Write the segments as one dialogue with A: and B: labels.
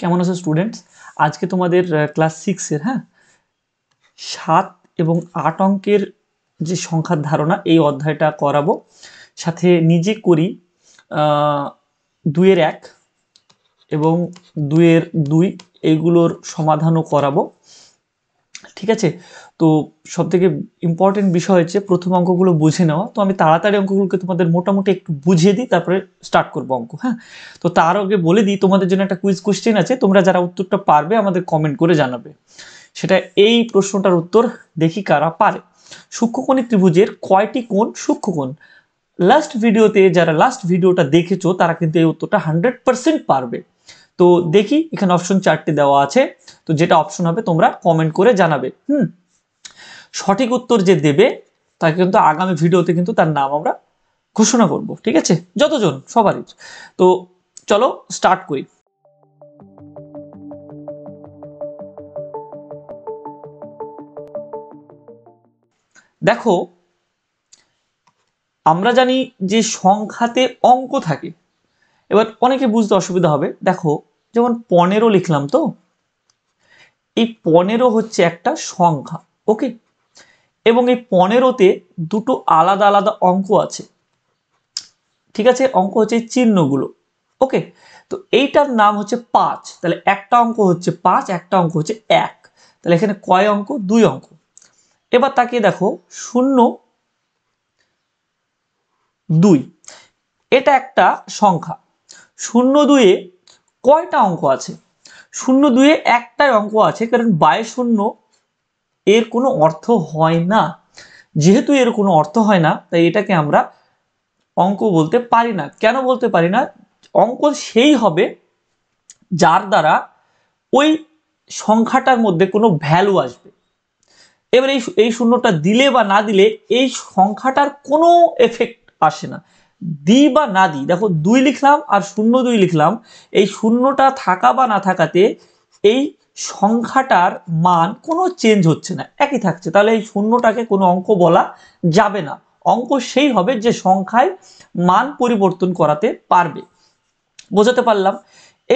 A: কেমন আছো স্টুডেন্টস আজকে তোমাদের ক্লাস সিক্সের হ্যাঁ সাত এবং আট অঙ্কের যে সংখ্যার ধারণা এই অধ্যায়টা করাবো সাথে নিজে করি দুয়ের এক এবং দুয়ের দুই এইগুলোর সমাধানও করাবো ঠিক আছে তো সবথেকে ইম্পর্টেন্ট বিষয় হচ্ছে প্রথম অঙ্কগুলো বুঝে নেওয়া তো আমি তাড়াতাড়ি অঙ্কগুলোকে তোমাদের মোটামুটি একটু বুঝিয়ে দিই তারপরে স্টার্ট করবো অঙ্ক হ্যাঁ তো তার আগে বলে দিই তোমাদের জন্য একটা কুইজ কোশ্চেন আছে তোমরা যারা উত্তরটা পারবে আমাদের কমেন্ট করে জানাবে সেটা এই প্রশ্নটার উত্তর দেখি কারা পারে সূক্ষ্মকোণী ত্রিভুজের কয়টি কোণ সূক্ষ্মকোণ লাস্ট ভিডিওতে যারা লাস্ট ভিডিওটা দেখেছো তারা কিন্তু এই উত্তরটা হান্ড্রেড পারবে তো দেখি এখানে অপশন চারটে দেওয়া আছে তো যেটা অপশন হবে তোমরা কমেন্ট করে জানাবে হুম সঠিক উত্তর যে দেবে তাকে কিন্তু আগামী ভিডিওতে কিন্তু তার নাম আমরা ঘোষণা করব ঠিক আছে যতজন সবারই তো চলো স্টার্ট করি দেখো আমরা জানি যে সংখ্যাতে অঙ্ক থাকে এবার অনেকে বুঝতে অসুবিধা হবে দেখো যেমন পনেরো লিখলাম তো এই পনেরো হচ্ছে একটা সংখ্যা ওকে এবং এই পনেরোতে দুটো আলাদা আলাদা অঙ্ক আছে ঠিক আছে অঙ্ক হচ্ছে চিহ্নগুলো ওকে তো এইটার নাম হচ্ছে পাঁচ তাহলে একটা অঙ্ক হচ্ছে পাঁচ একটা অঙ্ক হচ্ছে এক তাহলে এখানে কয় অঙ্ক দুই অঙ্ক এবার তাকে দেখো শূন্য দুই এটা একটা সংখ্যা শূন্য দুয়ে কয়টা অঙ্ক আছে শূন্য দুয়ে একটাই অঙ্ক আছে কারণ বায় শূন্য এর কোনো অর্থ হয় না যেহেতু এর কোনো অর্থ হয় না তাই এটাকে আমরা অঙ্ক বলতে পারি না কেন বলতে পারি না অঙ্ক সেই হবে যার দ্বারা ওই সংখ্যাটার মধ্যে কোনো ভ্যালু আসবে এবার এই এই শূন্যটা দিলে বা না দিলে এই সংখ্যাটার কোনো এফেক্ট আসে না দি বা না দি দেখো দুই লিখলাম আর শূন্য দুই লিখলাম এই শূন্যটা থাকা বা না থাকাতে এই সংখ্যাটার মান কোনো চেঞ্জ হচ্ছে না একই থাকছে তাহলে এই শূন্যটাকে কোনো অঙ্ক বলা যাবে না অঙ্ক সেই হবে যে সংখ্যায় মান পরিবর্তন করাতে পারবে বোঝাতে পারলাম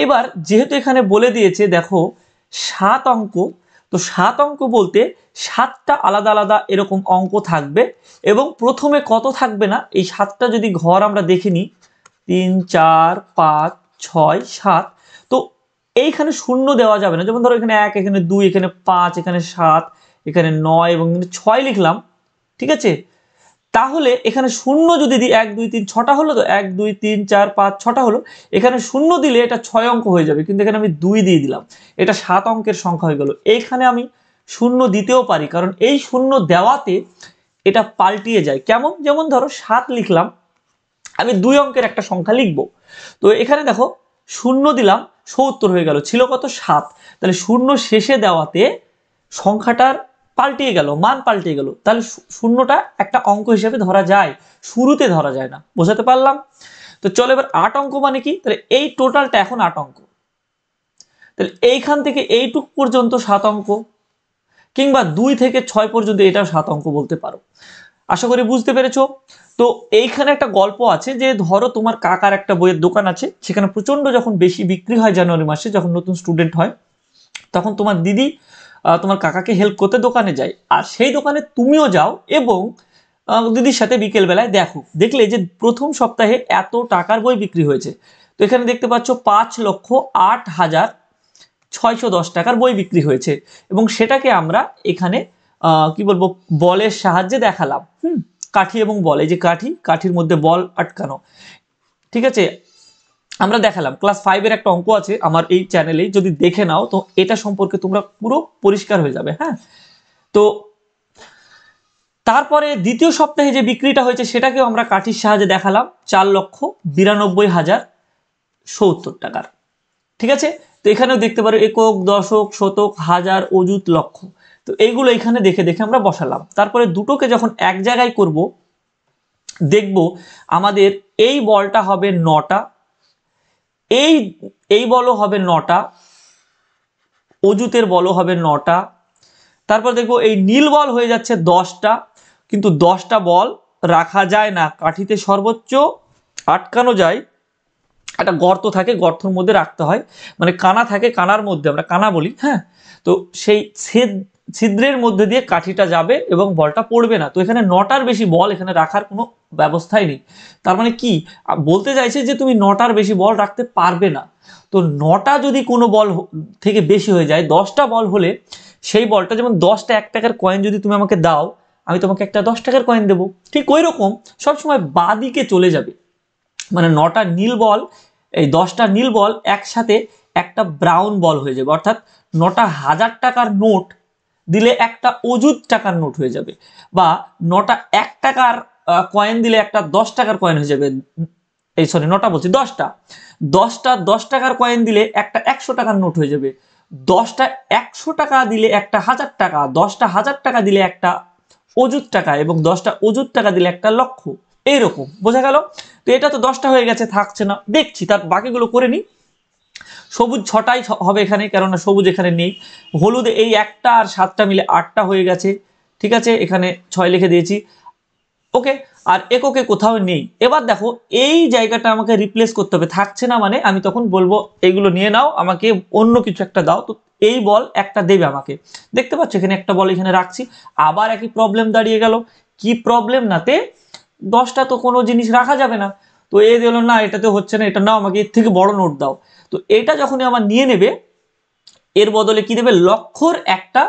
A: এবার যেহেতু এখানে বলে দিয়েছে দেখো সাত অঙ্ক তো সাত অঙ্ক বলতে সাতটা আলাদা আলাদা এরকম অঙ্ক থাকবে এবং প্রথমে কত থাকবে না এই সাতটা যদি ঘর আমরা দেখে নিই তিন চার পাঁচ ছয় সাত তো এইখানে শূন্য দেওয়া যাবে না যেমন ধরো এখানে এক এখানে দুই এখানে পাঁচ এখানে সাত এখানে নয় এবং ছয় লিখলাম ঠিক আছে তাহলে এখানে শূন্য যদি দিই এক দুই তিন ছটা হলো তো এক দুই তিন চার পাঁচ ছটা হলো এখানে শূন্য দিলে এটা ছয় অঙ্ক হয়ে যাবে কিন্তু এখানে আমি দুই দিয়ে দিলাম এটা সাত অঙ্কের সংখ্যা হয়ে গেল এইখানে আমি শূন্য দিতেও পারি কারণ এই শূন্য দেওয়াতে এটা পাল্টিয়ে যায় কেমন যেমন ধরো সাত লিখলাম আমি দুই অঙ্কের একটা সংখ্যা লিখব তো এখানে দেখো শূন্য দিলাম সত্তর হয়ে গেল ছিল কত সাত তাহলে শূন্য শেষে দেওয়াতে সংখ্যাটার পাল্টিয়ে গেল মান পাল্টিয়ে গেল তাহলে শূন্যটা একটা অঙ্ক হিসেবে ধরা যায় শুরুতে ধরা যায় না বোঝাতে পারলাম তো চলো এবার আট অঙ্ক মানে কি তাহলে এই টোটালটা এখন আট অঙ্ক তাহলে এইখান থেকে এইটুক পর্যন্ত সাত অঙ্ক কিংবা দুই থেকে ছয় পর্যন্ত এটা সাত অঙ্ক বলতে পারো আশা করি বুঝতে পেরেছ তো এইখানে একটা গল্প আছে যে ধরো তোমার কাকার একটা বইয়ের দোকান আছে সেখানে প্রচণ্ড যখন বেশি বিক্রি হয় জানুয়ারি মাসে যখন নতুন স্টুডেন্ট হয় তখন তোমার দিদি তোমার কাকাকে হেল্প করতে দোকানে যায় আর সেই দোকানে তুমিও যাও এবং দিদির সাথে বিকেলবেলায় দেখো দেখলে যে প্রথম সপ্তাহে এত টাকার বই বিক্রি হয়েছে তো এখানে দেখতে পাচ্ছ পাঁচ লক্ষ আট হাজার ছয়শো দশ টাকার বই বিক্রি হয়েছে এবং সেটাকে আমরা এখানে কি বলবো বলের সাহায্যে দেখালাম হুম কাঠি এবং বলে যে কাঠি কাঠির মধ্যে বল আটকানো ঠিক আছে আমরা দেখালাম ক্লাস ফাইভের একটা অঙ্ক আছে আমার এই চ্যানেলেই যদি দেখে নাও তো এটা সম্পর্কে তোমরা পুরো পরিষ্কার হয়ে যাবে হ্যাঁ তো তারপরে দ্বিতীয় সপ্তাহে যে বিক্রিটা হয়েছে সেটাকেও আমরা কাঠির সাহায্যে দেখালাম চার লক্ষ বিরানব্বই হাজার সত্তর টাকার ঠিক আছে তো এখানেও দেখতে পারো একক দশক শতক হাজার অযুত লক্ষ তো এইগুলো এখানে দেখে দেখে আমরা বসালাম তারপরে দুটোকে যখন এক জায়গায় করব দেখব আমাদের এই বলটা হবে নটা এই এই বলও হবে নটা অজুতের বলও হবে নটা তারপর দেখবো এই নীল বল হয়ে যাচ্ছে দশটা কিন্তু দশটা বল রাখা যায় না কাঠিতে সর্বোচ্চ আটকানো যায় একটা গর্ত থাকে গর্তর মধ্যে রাখতে হয় মানে কানা থাকে কানার মধ্যে আমরা কানা বলি হ্যাঁ তো সেই ছেদ ছিদ্রের মধ্যে দিয়ে কাঠিটা যাবে এবং বলটা পড়বে না তো এখানে নটার বেশি বল এখানে রাখার কোনো ব্যবস্থাই নেই তার মানে কি বলতে চাইছে যে তুমি নটার বেশি বল রাখতে পারবে না তো নটা যদি কোনো বল থেকে বেশি হয়ে যায় দশটা বল হলে সেই বলটা যেমন দশটা এক টাকার কয়েন যদি তুমি আমাকে দাও আমি তোমাকে একটা দশ টাকার কয়েন দেবো ঠিক ওই রকম সবসময় বাদিকে চলে যাবে মানে নটা নীল বল এই দশটা নীল বল একসাথে একটা ব্রাউন বল হয়ে যাবে অর্থাৎ নটা হাজার টাকার নোট দিলে একটা অজুদ টাকার নোট হয়ে যাবে বা নটা এক টাকার কয়েন দিলে একটা দশ টাকার কয়েন হয়ে যাবে এই সরি নটা বলছি দশটা দশটা দশ টাকার কয়েন দিলে একটা একশো টাকার নোট হয়ে যাবে দশটা একশো টাকা দিলে একটা হাজার টাকা দশটা হাজার টাকা দিলে একটা অজুত টাকা এবং দশটা অজুত টাকা দিলে একটা লক্ষ্য এইরকম বোঝা গেল তো এটা তো দশটা হয়ে গেছে থাকছে না দেখছি তার বাকিগুলো করে নিই সবুজ ছটাই হবে এখানে কেননা সবুজ এখানে নেই হলুদ এই একটা আর সাতটা মিলে আটটা হয়ে গেছে ঠিক আছে এখানে ছয় লিখে দিয়েছি ওকে আর এককে কোথাও নেই এবার দেখো এই জায়গাটা আমাকে রিপ্লেস করতে হবে থাকছে না মানে আমি তখন বলবো এগুলো নিয়ে নাও আমাকে অন্য কিছু একটা দাও তো এই বল একটা দেবে আমাকে দেখতে পাচ্ছ এখানে একটা বল এখানে রাখছি আবার একই প্রবলেম দাঁড়িয়ে গেল কি প্রবলেম নাতে দশটা তো কোনো জিনিস রাখা যাবে না তো এ দিল না এটাতে হচ্ছে না এটা নাও আমাকে এর থেকে বড় নোট দাও তো এটা যখনই আমার নিয়ে নেবে এর বদলে কি দেবে লক্ষর একটা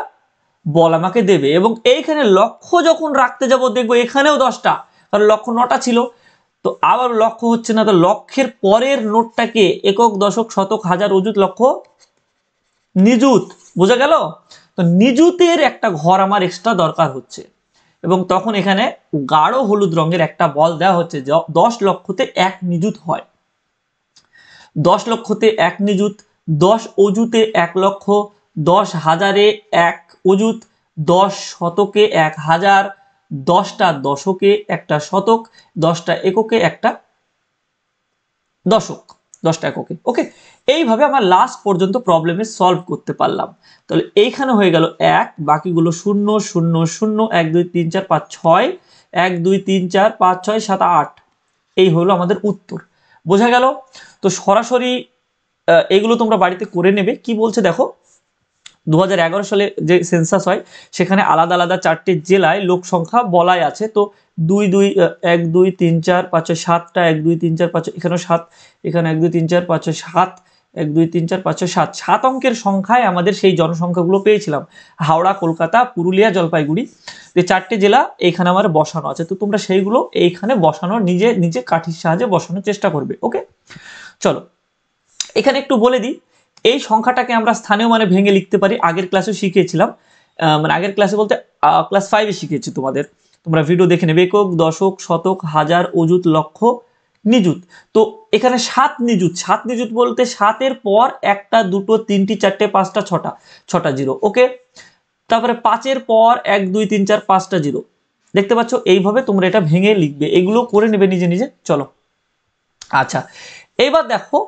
A: বল আমাকে দেবে এবং এইখানে লক্ষ্য যখন রাখতে যাব দেখবো এখানেও দশটা কারণ লক্ষ্য নটা ছিল তো আবার লক্ষ্য হচ্ছে না তো লক্ষ্যের পরের নোটটাকে একক দশক শতক হাজার অজুত লক্ষ্য নিযুত বোঝা গেল তো নিযুতের একটা ঘর আমার এক্সট্রা দরকার হচ্ছে এবং তখন এখানে গাঢ় হলুদ রঙের একটা বল দেওয়া হচ্ছে দশ লক্ষতে এক নিযুত হয় দশ লক্ষতে এক নিযুত দশ অজুতে এক লক্ষ দশ হাজারে এক অজুত দশ শতকে এক হাজার দশটা দশকে একটা শতক দশটা এককে একটা দশক দশটা এককে ওকে এইভাবে আমরা লাস্ট পর্যন্ত প্রবলেমে সলভ করতে পারলাম তাহলে এইখানে হয়ে গেল এক বাকিগুলো শূন্য শূন্য শূন্য এক দুই তিন চার পাঁচ ছয় এক দুই তিন চার পাঁচ ছয় সাত আট এই হলো আমাদের উত্তর বোঝা গেল তো সরাসরি এগুলো তোমরা বাড়িতে করে নেবে কি বলছে দেখো দু সালে যে সেন্সাস হয় সেখানে আলাদা আলাদা চারটি জেলায় লোক সংখ্যা বলাই আছে তো দুই দুই এক দুই তিন চার পাঁচ ছয় সাতটা এক দুই তিন চার পাঁচ এখানেও সাত এখানে এক দুই তিন চার পাঁচ ছয় সাত এক দুই তিন চার পাঁচ ছয় সাত সাত অঙ্কের সংখ্যায় আমাদের সেই জনসংখ্যাগুলো পেয়েছিলাম হাওড়া কলকাতা পুরুলিয়া জলপাইগুড়ি যে চারটে জেলা এখানে আমার বসানো আছে তো তোমরা সেইগুলো এইখানে বসানোর নিজে নিজে কাঠির সাহায্যে বসানোর চেষ্টা করবে ওকে চলো এখানে একটু বলে দিই এই সংখ্যাটাকে আমরা স্থানীয় মানে ভেঙে লিখতে পারি আগের ক্লাসে শিখিয়েছিলাম মানে আগের ক্লাসে বলতে ক্লাস ফাইভে শিখিয়েছি তোমাদের তোমরা ভিডিও দেখে নেবে একক দশক শতক হাজার অজুত লক্ষ নিযুত তো এখানে সাত নিযুত সাত নিযুত বলতে সাতের পর একটা দুটো তিনটি চারটে পাঁচটা ছটা ছটা জিরো ওকে তারপরে পাঁচের পর এক দুই তিন চার পাঁচটা জিরো দেখতে পাচ্ছ এইভাবে তোমরা এটা ভেঙে লিখবে এগুলো করে নেবে নিজে নিজে চলো আচ্ছা এবার দেখো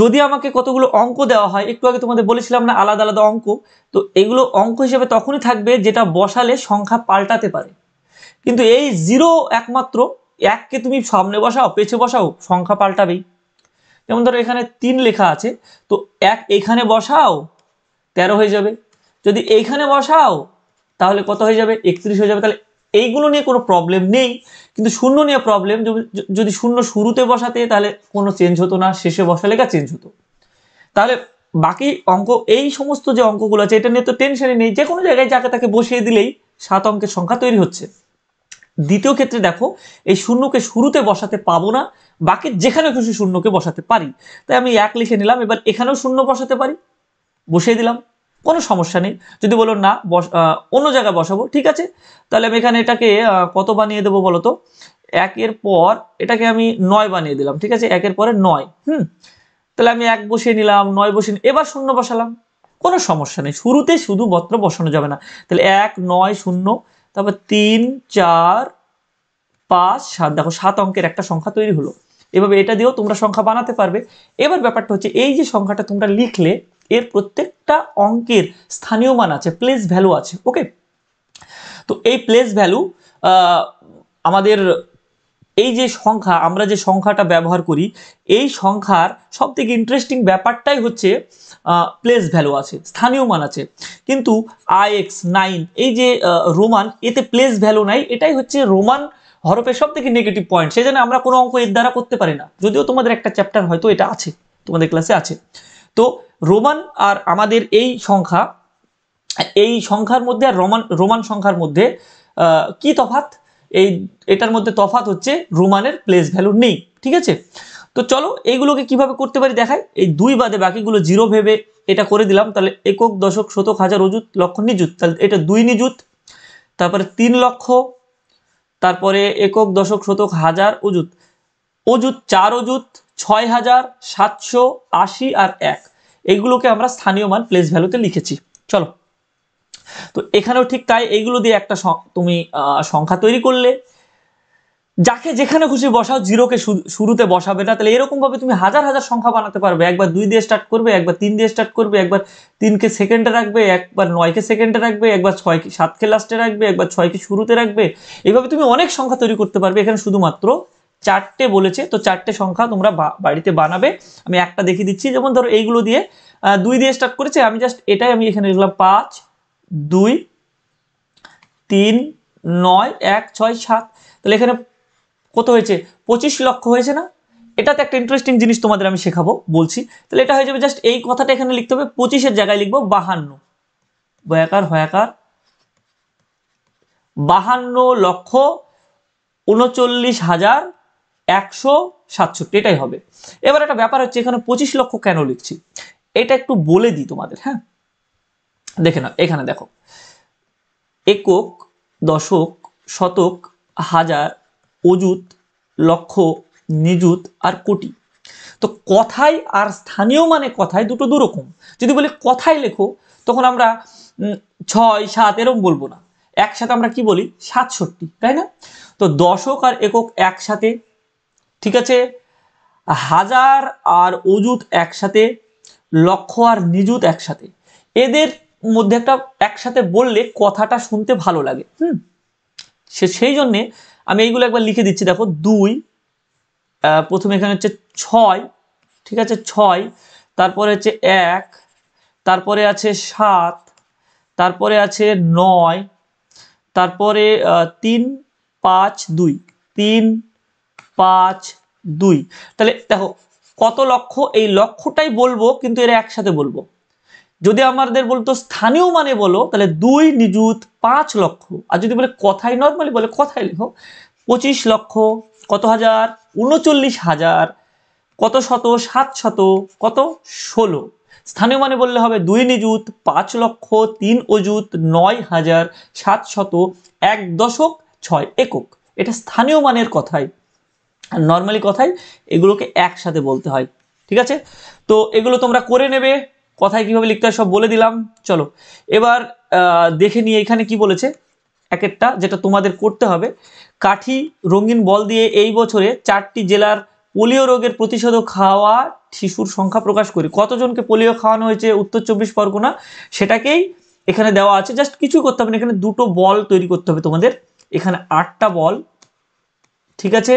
A: যদি আমাকে কতগুলো অঙ্ক দেওয়া হয় একটু আগে তোমাদের বলেছিলাম না আলাদা আলাদা অঙ্ক তো এগুলো অঙ্ক হিসেবে তখনই থাকবে যেটা বসালে সংখ্যা পাল্টাতে পারে কিন্তু এই জিরো একমাত্র এককে তুমি সামনে বসাও পেছে বসাও সংখ্যা পাল্টাবেই যেমন ধরো এখানে তিন লেখা আছে তো এক এখানে বসাও তেরো হয়ে যাবে যদি এইখানে বসাও তাহলে কত হয়ে যাবে একত্রিশ হয়ে যাবে তাহলে এইগুলো নিয়ে কোনো প্রবলেম নেই কিন্তু শূন্য নিয়ে প্রবলেম যদি শূন্য শুরুতে বসাতে তাহলে কোনো চেঞ্জ হতো না শেষে বসা লেখা চেঞ্জ হতো তাহলে বাকি অঙ্ক এই সমস্ত যে অঙ্কগুলো আছে এটা নিয়ে তো টেনশনই নেই যে কোনো জায়গায় যাকে তাকে বসিয়ে দিলেই সাত অঙ্কের সংখ্যা তৈরি হচ্ছে দ্বিতীয় ক্ষেত্রে দেখো এই শূন্যকে শুরুতে বসাতে পাবো না বাকি যেখানে খুশি শূন্যকে বসাতে পারি তাই আমি এক লিখে নিলাম এবার এখানেও শূন্য বসাতে পারি বসিয়ে দিলাম কোনো সমস্যা নেই যদি বলো না অন্য জায়গায় বসাবো ঠিক আছে তাহলে আমি এখানে এটাকে কত বানিয়ে দেবো বলো তো একের পর এটাকে আমি নয় বানিয়ে দিলাম ঠিক আছে একের পরে নয় হুম তাহলে আমি এক বসিয়ে নিলাম নয় বসিয়ে এবার শূন্য বসালাম কোনো সমস্যা নেই শুরুতে শুধু বত্র বসানো যাবে না তাহলে এক নয় শূন্য তারপর তিন চার পাঁচ সাত দেখো সাত অঙ্কের একটা সংখ্যা তৈরি হলো এভাবে এটা দিয়েও তোমরা সংখ্যা বানাতে পারবে এবার ব্যাপারটা হচ্ছে এই যে সংখ্যাটা তোমরা লিখলে এর প্রত্যেকটা অঙ্কের স্থানীয় মান আছে প্লেস ভ্যালু আছে ওকে তো এই প্লেস ভ্যালু আমাদের এই যে সংখ্যা আমরা যে সংখ্যাটা ব্যবহার করি এই সংখ্যার সবথেকে ইন্টারেস্টিং ব্যাপারটাই হচ্ছে প্লেস ভ্যালু আছে স্থানীয় মান আছে কিন্তু আই এক্স নাইন এই যে রোমান এতে প্লেস ভ্যালু নাই এটাই হচ্ছে রোমান হরফের সব থেকে নেগেটিভ পয়েন্ট সেই জন্য আমরা কোনো অঙ্ক এর দ্বারা করতে পারি না যদিও তোমাদের একটা চ্যাপ্টার হয়তো এটা আছে তোমাদের ক্লাসে আছে তো রোমান আর আমাদের এই সংখ্যা এই সংখ্যার মধ্যে আর রোমান রোমান সংখ্যার মধ্যে কি তফাত এই এটার মধ্যে তফাত হচ্ছে রোমানের প্লেস ভ্যালু নেই ঠিক আছে তো চলো এইগুলোকে কিভাবে করতে পারি দেখাই এই দুই বাদে বাকিগুলো জিরো ভেবে এটা করে দিলাম তাহলে একক দশক শতক হাজার অজুত লক্ষ নিযুত তাহলে এটা দুই নিযুত তারপরে তিন লক্ষ তারপরে একক দশক শতক হাজার অজুত অজুত চার অজুত ছয় হাজার সাতশো আশি আর এক এইগুলোকে আমরা স্থানীয় মান প্লেস ভ্যালুতে লিখেছি চলো তো এখানেও ঠিক তাই এইগুলো দিয়ে একটা তুমি সংখ্যা তৈরি করলে যাকে যেখানে খুশি বসাও জিরোকে শুরুতে বসাবে না তাহলে এরকম ভাবে তুমি হাজার হাজার সংখ্যা বানাতে পারবে একবার দুই দিয়ে স্টার্ট করবে একবার তিন দিয়ে স্টার্ট করবে একবার তিনকে সেকেন্ডে রাখবে একবার নয়কে সেকেন্ডে রাখবে একবার ছয়কে সাতকে লাস্টে রাখবে একবার ছয়কে শুরুতে রাখবে এইভাবে তুমি অনেক সংখ্যা তৈরি করতে পারবে এখানে শুধুমাত্র চারটে বলেছে তো চারটে সংখ্যা তোমরা বাড়িতে বানাবে আমি একটা দেখিয়ে দিচ্ছি যেমন ধরো এইগুলো দিয়ে দুই দিয়ে স্টার্ট করেছে আমি জাস্ট এটাই আমি এখানে লিখলাম পাঁচ দুই তিন নয় এক ছয় সাত তাহলে এখানে কত হয়েছে পঁচিশ লক্ষ হয়েছে না এটাতে একটা ইন্টারেস্টিং জিনিস তোমাদের আমি শেখাবো বলছি তাহলে এটা হয়ে যাবে জাস্ট এই কথাটা এখানে লিখতে হবে পঁচিশের জায়গায় লিখবো বাহান্ন ভয়াকার ভয়াকার বাহান্ন লক্ষ উনচল্লিশ হাজার একশো সাতষট্টি এটাই হবে এবার একটা ব্যাপার হচ্ছে এখানে পঁচিশ লক্ষ কেন লিখছি এটা একটু বলে দিই তোমাদের হ্যাঁ দেখে নাও এখানে দেখো একক দশক শতক হাজার অজুত লক্ষ নিযুত আর কোটি তো কথায় আর স্থানীয় মানে কথায় দুটো দুরকম যদি বলি কথায় লেখো তখন আমরা ছয় সাত এরম বলবো না একসাথে আমরা কি বলি সাতষট্টি তাই না তো দশক আর একক একসাথে ঠিক আছে হাজার আর অজুত একসাথে লক্ষ আর নিযুত একসাথে এদের মধ্যে একটা একসাথে বললে কথাটা শুনতে ভালো লাগে হুম সে সেই জন্যে আমি এইগুলো একবার লিখে দিচ্ছি দেখো দুই প্রথমে এখানে হচ্ছে ছয় ঠিক আছে ছয় তারপরে হচ্ছে এক তারপরে আছে সাত তারপরে আছে নয় তারপরে তিন পাঁচ দুই তিন পাঁচ দুই তাহলে দেখো কত লক্ষ্য এই লক্ষ্যটাই বলবো কিন্তু এরা একসাথে বলবো যদি আমাদের বলতো স্থানীয় মানে বলো তাহলে দুই নিযুত পাঁচ লক্ষ আর যদি বলে কথাই নর্মালি বলে কথাই লেখো পঁচিশ লক্ষ কত হাজার উনচল্লিশ হাজার কত শত সাত শত কত ষোলো স্থানীয় মানে বললে হবে দুই নিযুত পাঁচ লক্ষ তিন অযুত নয় হাজার সাত শত এক দশক ছয় একক এটা স্থানীয় মানের কথাই আর নর্মালি কথাই এগুলোকে একসাথে বলতে হয় ঠিক আছে তো এগুলো তোমরা করে নেবে কথায় কিভাবে লিখতে হয় সব বলে দিলাম চলো এবার দেখে নিয়ে এখানে কি বলেছে এক একটা যেটা তোমাদের করতে হবে কাঠি রঙিন বল দিয়ে এই বছরে চারটি জেলার পোলিও রোগের প্রতিষেধক খাওয়া শিশুর সংখ্যা প্রকাশ করি কতজনকে পোলিও খাওয়ানো হয়েছে উত্তর চব্বিশ পরগনা সেটাকেই এখানে দেওয়া আছে জাস্ট কিছু করতে হবে না এখানে দুটো বল তৈরি করতে হবে তোমাদের এখানে আটটা বল ঠিক আছে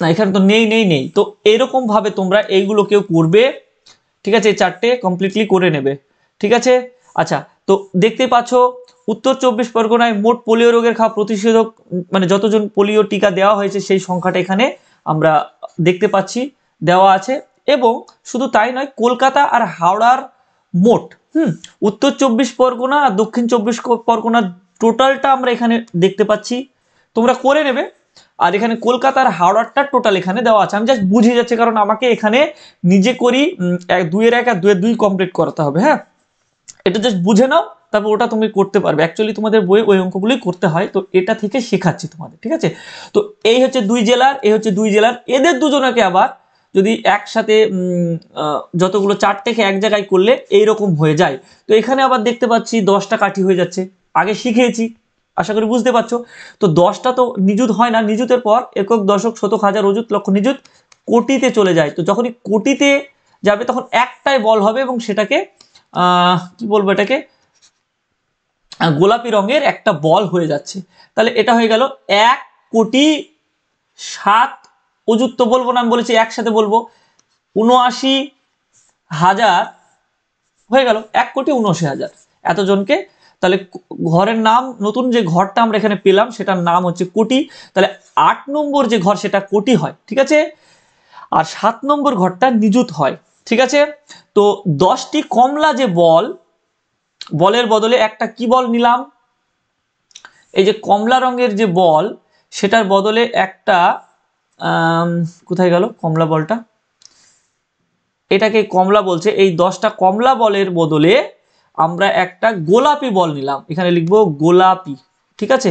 A: না এখানে তো নেই নেই নেই তো এরকমভাবে তোমরা এইগুলো কেউ করবে ঠিক আছে এই চারটে কমপ্লিটলি করে নেবে ঠিক আছে আচ্ছা তো দেখতে পাচ্ছ উত্তর চব্বিশ পরগনায় মোট পোলিও রোগের খা প্রতিষেধক মানে যতজন পোলিও টিকা দেওয়া হয়েছে সেই সংখ্যাটা এখানে আমরা দেখতে পাচ্ছি দেওয়া আছে এবং শুধু তাই নয় কলকাতা আর হাওড়ার মোট হুম উত্তর চব্বিশ পরগনা আর দক্ষিণ চব্বিশ পরগনার টোটালটা আমরা এখানে দেখতে পাচ্ছি তোমরা করে নেবে আর এখানে কলকাতার হাওড়ারটা টোটাল এখানে দেওয়া আছে আমি জাস্ট বুঝিয়ে যাচ্ছি কারণ আমাকে এখানে নিজে করি এক দুইয়ের এক আর দুয়ের দুই কমপ্লিট করতে হবে হ্যাঁ এটা জাস্ট বুঝে নাও তারপর ওটা তুমি করতে পারবে অ্যাকচুয়ালি তোমাদের বইয়ে ওই অঙ্কগুলোই করতে হয় তো এটা থেকে শেখাচ্ছি তোমাদের ঠিক আছে তো এই হচ্ছে দুই জেলার এই হচ্ছে দুই জেলার এদের দুজনাকে আবার যদি একসাথে যতগুলো চার থেকে এক জায়গায় করলে এইরকম হয়ে যায় তো এখানে আবার দেখতে পাচ্ছি দশটা কাঠি হয়ে যাচ্ছে আগে শিখেছি আশা করি বুঝতে পারছো তো দশটা তো নিযুত হয় না নিযুতের পর একক দশক শতক হাজার অযুত লক্ষ নিযুত কোটিতে চলে যায় তো যখনই কোটিতে যাবে তখন একটাই বল হবে এবং সেটাকে কি বলবো এটাকে গোলাপি রঙের একটা বল হয়ে যাচ্ছে তাহলে এটা হয়ে গেল এক কোটি সাত অযুত তো বলবো না আমি বলেছি একসাথে বলবো উনআশি হাজার হয়ে গেল এক কোটি উনআশি হাজার এতজনকে তাহলে ঘরের নাম নতুন যে ঘরটা আমরা এখানে পেলাম সেটার নাম হচ্ছে কোটি তাহলে আট নম্বর যে ঘর সেটা কোটি হয় ঠিক আছে আর সাত নম্বর ঘরটা নিযুত হয় ঠিক আছে তো দশটি কমলা যে বল বলের বদলে একটা কি বল নিলাম এই যে কমলা রঙের যে বল সেটার বদলে একটা কোথায় গেল কমলা বলটা এটাকে কমলা বলছে এই দশটা কমলা বলের বদলে আমরা একটা গোলাপি বল নিলাম এখানে লিখবো গোলাপি ঠিক আছে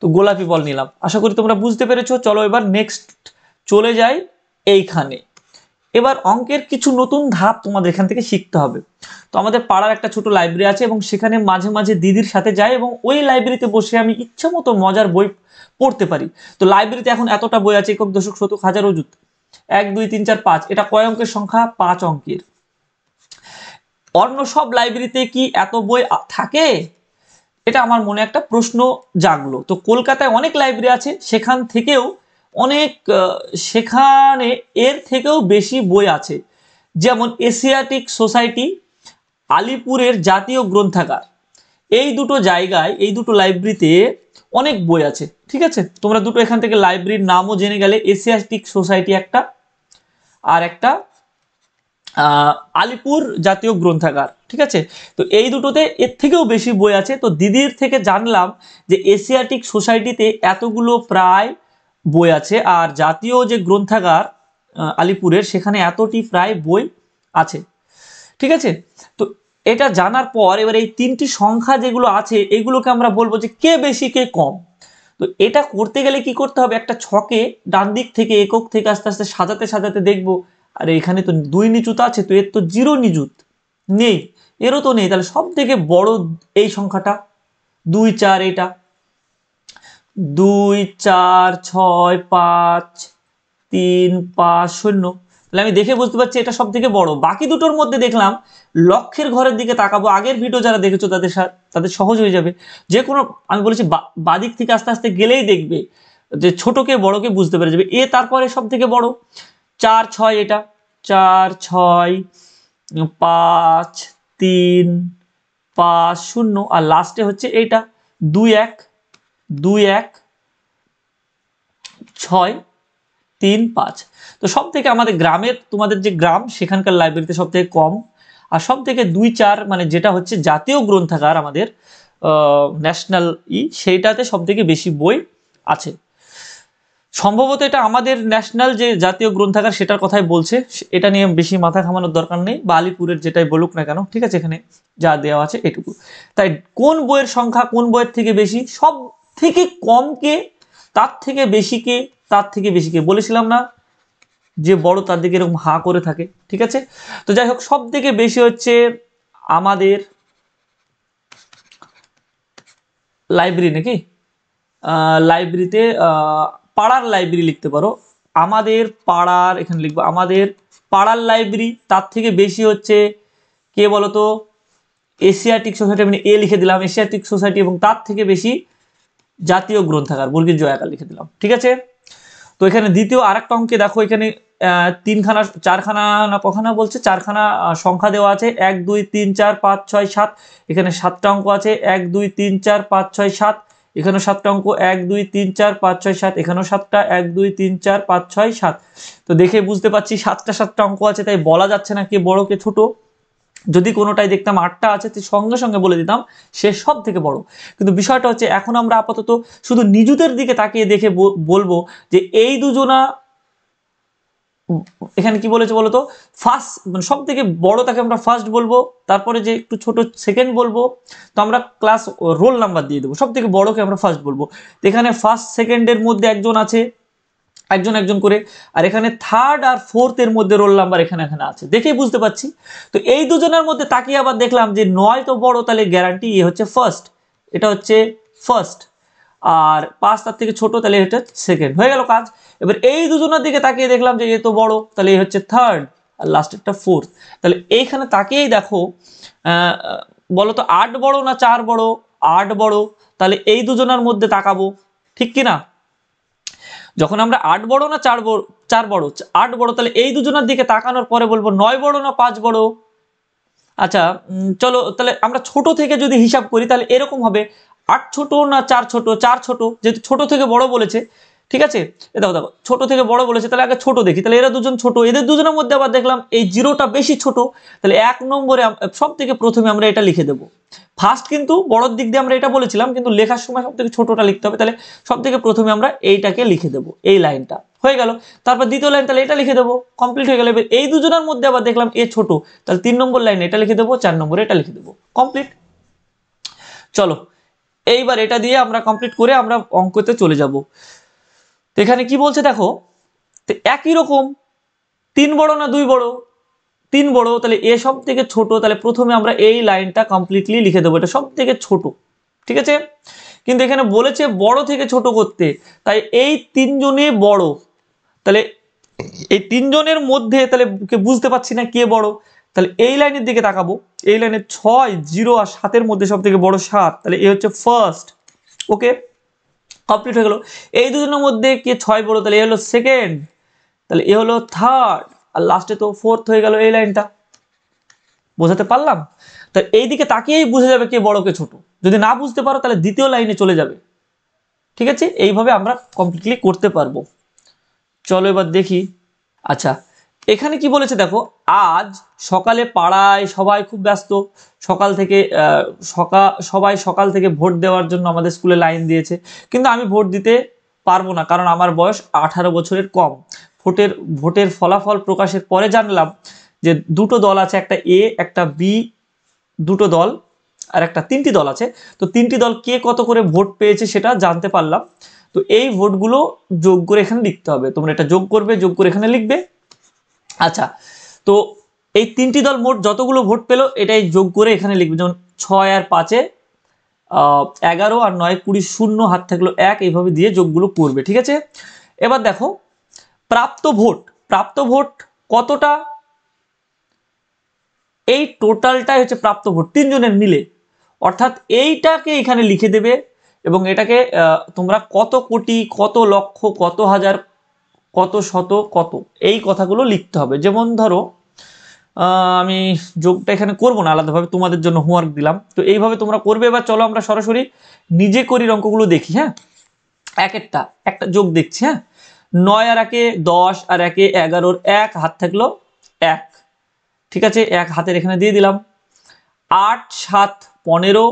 A: তো গোলাপি বল নিলাম আশা করি তোমরা বুঝতে পেরেছো চলো এবার নেক্সট চলে যাই এইখানে এবার অঙ্কের কিছু নতুন ধাপ তোমাদের এখান থেকে শিখতে হবে তো আমাদের পাড়ার একটা ছোট লাইব্রেরি আছে এবং সেখানে মাঝে মাঝে দিদির সাথে যাই এবং ওই লাইব্রেরিতে বসে আমি ইচ্ছা মতো মজার বই পড়তে পারি তো লাইব্রেরিতে এখন এতটা বই আছে একক দশক শতক হাজার অজুত এক দুই তিন চার পাঁচ এটা কয় অঙ্কের সংখ্যা পাঁচ অঙ্কের অন্য সব লাইব্রেরিতে কি এত বই থাকে এটা আমার মনে একটা প্রশ্ন জাগলো তো কলকাতায় অনেক লাইব্রেরি আছে সেখান থেকেও অনেক সেখানে এর থেকেও বেশি বই আছে যেমন এশিয়াটিক সোসাইটি আলিপুরের জাতীয় গ্রন্থাগার এই দুটো জায়গায় এই দুটো লাইব্রেরিতে অনেক বই আছে ঠিক আছে তোমরা দুটো এখান থেকে লাইব্রেরির নামও জেনে গেলে এশিয়াটিক সোসাইটি একটা আর একটা আলিপুর জাতীয় গ্রন্থাগার ঠিক আছে তো এই দুটোতে এর থেকেও বেশি বই আছে তো দিদির থেকে জানলাম যে এশিয়াটিক সোসাইটিতে এতগুলো প্রায় বই আছে আর জাতীয় যে গ্রন্থাগার আলিপুরের সেখানে এতটি প্রায় বই আছে ঠিক আছে তো এটা জানার পর এবার এই তিনটি সংখ্যা যেগুলো আছে এগুলোকে আমরা বলবো যে কে বেশি কে কম তো এটা করতে গেলে কি করতে হবে একটা ছকে ডান দিক থেকে একক থেকে আস্তে আস্তে সাজাতে সাজাতে দেখবো আর এখানে তো দুই নিচুত আছে তো এর তো জিরো নিযুত নেই এরও তো নেই তাহলে সব থেকে বড় এই সংখ্যাটা দুই চার এটা দুই চার ছয় পাঁচ তিন পাঁচ শূন্য তাহলে আমি দেখে বুঝতে পারছি এটা সব থেকে বড় বাকি দুটোর মধ্যে দেখলাম লক্ষের ঘরের দিকে তাকাবো আগের ভিডিও যারা দেখেছো তাদের তাদের সহজ হয়ে যাবে যে কোনো আমি বলেছি বাদিক থেকে আস্তে আস্তে গেলেই দেখবে যে ছোটকে বড়কে বুঝতে পেরে যাবে এ তারপরে সব থেকে বড় চার ছয় এটা চার ছয় পাঁচ তিন পাঁচ শূন্য আর লাস্টে হচ্ছে এইটা দুই এক দুই এক ছয় তিন পাঁচ তো সব থেকে আমাদের গ্রামের তোমাদের যে গ্রাম সেখানকার লাইব্রেরিতে সব থেকে কম আর সব থেকে দুই চার মানে যেটা হচ্ছে জাতীয় গ্রন্থাগার আমাদের ন্যাশনাল ই সেইটাতে সব থেকে বেশি বই আছে সম্ভবত এটা আমাদের ন্যাশনাল যে জাতীয় গ্রন্থাগার সেটার কথাই বলছে এটা নিয়ে বেশি মাথা ঘামানোর দরকার নেই বা আলিপুরের যেটাই বলুক না কেন ঠিক আছে এখানে যা দেওয়া আছে এটুকু তাই কোন বইয়ের সংখ্যা কোন বইয়ের থেকে বেশি সব থেকে কমকে তার থেকে বেশিকে তার থেকে বেশিকে বলেছিলাম না যে বড় তার দিকে এরকম হা করে থাকে ঠিক আছে তো যাই হোক সব থেকে বেশি হচ্ছে আমাদের লাইব্রেরি নাকি লাইব্রেরিতে পাড়ার লাইব্রেরি লিখতে পারো আমাদের পাড়ার এখানে লিখবো আমাদের পাড়ার লাইব্রেরি তার থেকে বেশি হচ্ছে কে বলতো এশিয়াটিক সোসাইটি আমি এ লিখে দিলাম এশিয়াটিক সোসাইটি এবং তার থেকে বেশি জাতীয় গ্রন্থাগার বর্গীর জয়াকার লিখে দিলাম ঠিক আছে তো এখানে দ্বিতীয় আর একটা অঙ্কে দেখো এখানে তিনখানা চারখানা না কখানা বলছে চারখানা সংখ্যা দেওয়া আছে এক দুই তিন চার পাঁচ ছয় সাত এখানে সাতটা অঙ্ক আছে এক দুই তিন চার পাঁচ ছয় সাত এখানে সাতটা অঙ্ক এক দুই তিন চার পাঁচ ছয় সাত এখানেও সাতটা এক দুই তিন চার পাঁচ ছয় সাত তো দেখে বুঝতে পারছি সাতটা সাতটা অঙ্ক আছে তাই বলা যাচ্ছে না কে বড় কে ছোটো যদি কোনোটাই দেখতাম আটটা আছে তো সঙ্গে সঙ্গে বলে দিতাম সে সব থেকে বড় কিন্তু বিষয়টা হচ্ছে এখন আমরা আপাতত শুধু নিজুদের দিকে তাকিয়ে দেখে বলবো যে এই দুজনা এখানে কি বলেছে বলতো ফার্স্ট মানে সব থেকে বড় তাকে আমরা ফার্স্ট বলবো তারপরে যে একটু ছোট সেকেন্ড বলবো তো আমরা ক্লাস রোল নাম্বার দিয়ে দেবো সব থেকে বড়কে আমরা ফার্স্ট বলবো তো এখানে ফার্স্ট সেকেন্ডের মধ্যে একজন আছে একজন একজন করে আর এখানে থার্ড আর ফোর্থের মধ্যে রোল নাম্বার এখানে এখানে আছে দেখেই বুঝতে পারছি তো এই দুজনের মধ্যে তাকিয়ে আবার দেখলাম যে নয় তো বড় তাহলে গ্যারান্টি এ হচ্ছে ফার্স্ট এটা হচ্ছে ফার্স্ট আর পাঁচ তার থেকে ছোট তাহলে এটা সেকেন্ড হয়ে গেল কাজ এবার এই দুজনের দিকে তাকিয়ে দেখলাম যে এ তো বড় তাহলে এ হচ্ছে থার্ড আর লাস্টেরটা ফোর্থ তাহলে এইখানে তাকিয়েই দেখো বলো তো আট বড় না চার বড় আট বড় তাহলে এই দুজনের মধ্যে তাকাবো ঠিক কি না যখন আমরা আট বড় না চার বড় চার বড় আট বড় তাহলে এই দুজনের দিকে তাকানোর পরে বলবো নয় বড় না পাঁচ বড় আচ্ছা চলো তাহলে আমরা ছোট থেকে যদি হিসাব করি তাহলে এরকম হবে আট ছোট না চার ছোট চার ছোট যেহেতু ছোট থেকে বড় বলেছে ঠিক আছে দেখো দেখো ছোট থেকে বড় বলেছে তাহলে আগে ছোট দেখি তাহলে এরা দুজন ছোট এদের দুজনের মধ্যে আবার দেখলাম এই জিরোটা বেশি ছোট তাহলে এক নম্বরে সব থেকে প্রথমে আমরা এটা লিখে দেব ফার্স্ট কিন্তু বড়োর দিক দিয়ে আমরা এটা বলেছিলাম কিন্তু লেখার সময় সব থেকে ছোটটা লিখতে হবে তাহলে সব থেকে প্রথমে আমরা এইটাকে লিখে দেব এই লাইনটা হয়ে গেল তারপর দ্বিতীয় লাইন তাহলে এটা লিখে দেবো কমপ্লিট হয়ে গেল এবার এই দুজনের মধ্যে আবার দেখলাম এ ছোট তাহলে তিন নম্বর লাইনে এটা লিখে দেবো চার নম্বরে এটা লিখে দেবো কমপ্লিট চলো এইবার এটা দিয়ে আমরা কমপ্লিট করে আমরা অঙ্কতে চলে যাব এখানে কি বলছে দেখো একই রকম তিন বড় না দুই বড় তিন বড় তাহলে এ সব থেকে ছোট তাহলে প্রথমে আমরা এই লাইনটা কমপ্লিটলি লিখে দেবো এটা সব থেকে ছোট ঠিক আছে কিন্তু এখানে বলেছে বড় থেকে ছোট করতে তাই এই তিনজনে বড় তাহলে এই তিনজনের মধ্যে তাহলে বুঝতে পারছি না কে বড় তাহলে এই লাইনের দিকে তাকাবো এই লাইনের ছয় জিরো আর সাতের মধ্যে সব থেকে বড় সাত তাহলে এ হচ্ছে ফার্স্ট ওকে কমপ্লিট হয়ে গেল এই দুজনের মধ্যে কে ছয় বড় তাহলে এ হলো সেকেন্ড তাহলে এ হলো থার্ড আর লাস্টে তো ফোর্থ হয়ে গেল এই লাইনটা বোঝাতে পারলাম তা এই দিকে তাকিয়েই বুঝে যাবে কে বড় কে ছোট যদি না বুঝতে পারো তাহলে দ্বিতীয় লাইনে চলে যাবে ঠিক আছে এইভাবে আমরা কমপ্লিটলি করতে পারবো চলো এবার দেখি আচ্ছা এখানে কি বলেছে দেখো আজ সকালে পাড়ায় সবাই খুব ব্যস্ত সকাল থেকে সকা সবাই সকাল থেকে ভোট দেওয়ার জন্য আমাদের স্কুলে লাইন দিয়েছে কিন্তু আমি ভোট দিতে পারবো না কারণ আমার বয়স আঠারো বছরের কম ভোটের ভোটের ফলাফল প্রকাশের পরে জানলাম যে দুটো দল আছে একটা এ একটা বি দুটো দল আর একটা তিনটি দল আছে তো তিনটি দল কে কত করে ভোট পেয়েছে সেটা জানতে পারলাম তো এই ভোটগুলো যোগ করে এখানে লিখতে হবে তোমরা এটা যোগ করবে যোগ করে এখানে লিখবে আচ্ছা তো এই তিনটি দল মোট যতগুলো ভোট পেল এটাই যোগ করে এখানে লিখবে যেমন ছয় আর পাঁচে এগারো আর নয় কুড়ি শূন্য হাত থাকলো এক এইভাবে দিয়ে যোগগুলো পড়বে ঠিক আছে এবার দেখো প্রাপ্ত ভোট প্রাপ্ত ভোট কতটা এই টোটালটাই হচ্ছে প্রাপ্ত ভোট তিনজনের মিলে অর্থাৎ এইটাকে এখানে লিখে দেবে এবং এটাকে তোমরা কত কোটি কত লক্ষ কত হাজার কত শত কত এই কথাগুলো লিখতে হবে যেমন ধরো আমি যোগটা এখানে করবো না আলাদাভাবে তোমাদের জন্য হোমওয়ার্ক দিলাম তো এইভাবে তোমরা করবে এবার চলো আমরা সরাসরি নিজে করি অঙ্কগুলো দেখি হ্যাঁ এক একটা একটা যোগ দেখছি হ্যাঁ নয় আর একে দশ আর একে এগারোর এক হাত থাকলো এক ঠিক আছে এক হাতের এখানে দিয়ে দিলাম আট সাত পনেরো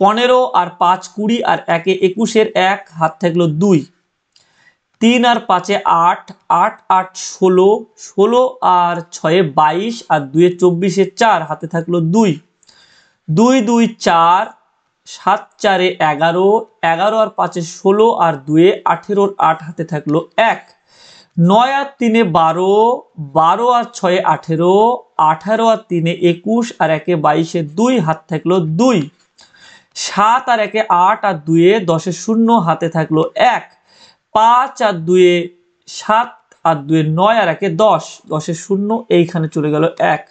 A: পনেরো আর পাঁচ কুড়ি আর একে একুশের এক হাত থাকলো দুই তিন আর পাঁচে আট আট আট ষোলো ষোলো আর ছয়ে বাইশ আর দুয়ে চব্বিশে চার হাতে থাকলো দুই দুই দুই চার সাত চারে এগারো এগারো আর পাঁচে ষোলো আর দুয়ে আঠেরোর আট হাতে থাকলো এক নয় আর তিনে বারো বারো আর ছয়ে আঠেরো আঠারো আর তিনে একুশ আর একে বাইশে দুই হাত থাকলো দুই সাত আর একে আট আর দুয়ে দশে শূন্য হাতে থাকলো এক পাঁচ আর দুয়ে সাত আর দুয়ে নয় আর একে দশ দশে শূন্য এইখানে চলে গেল এক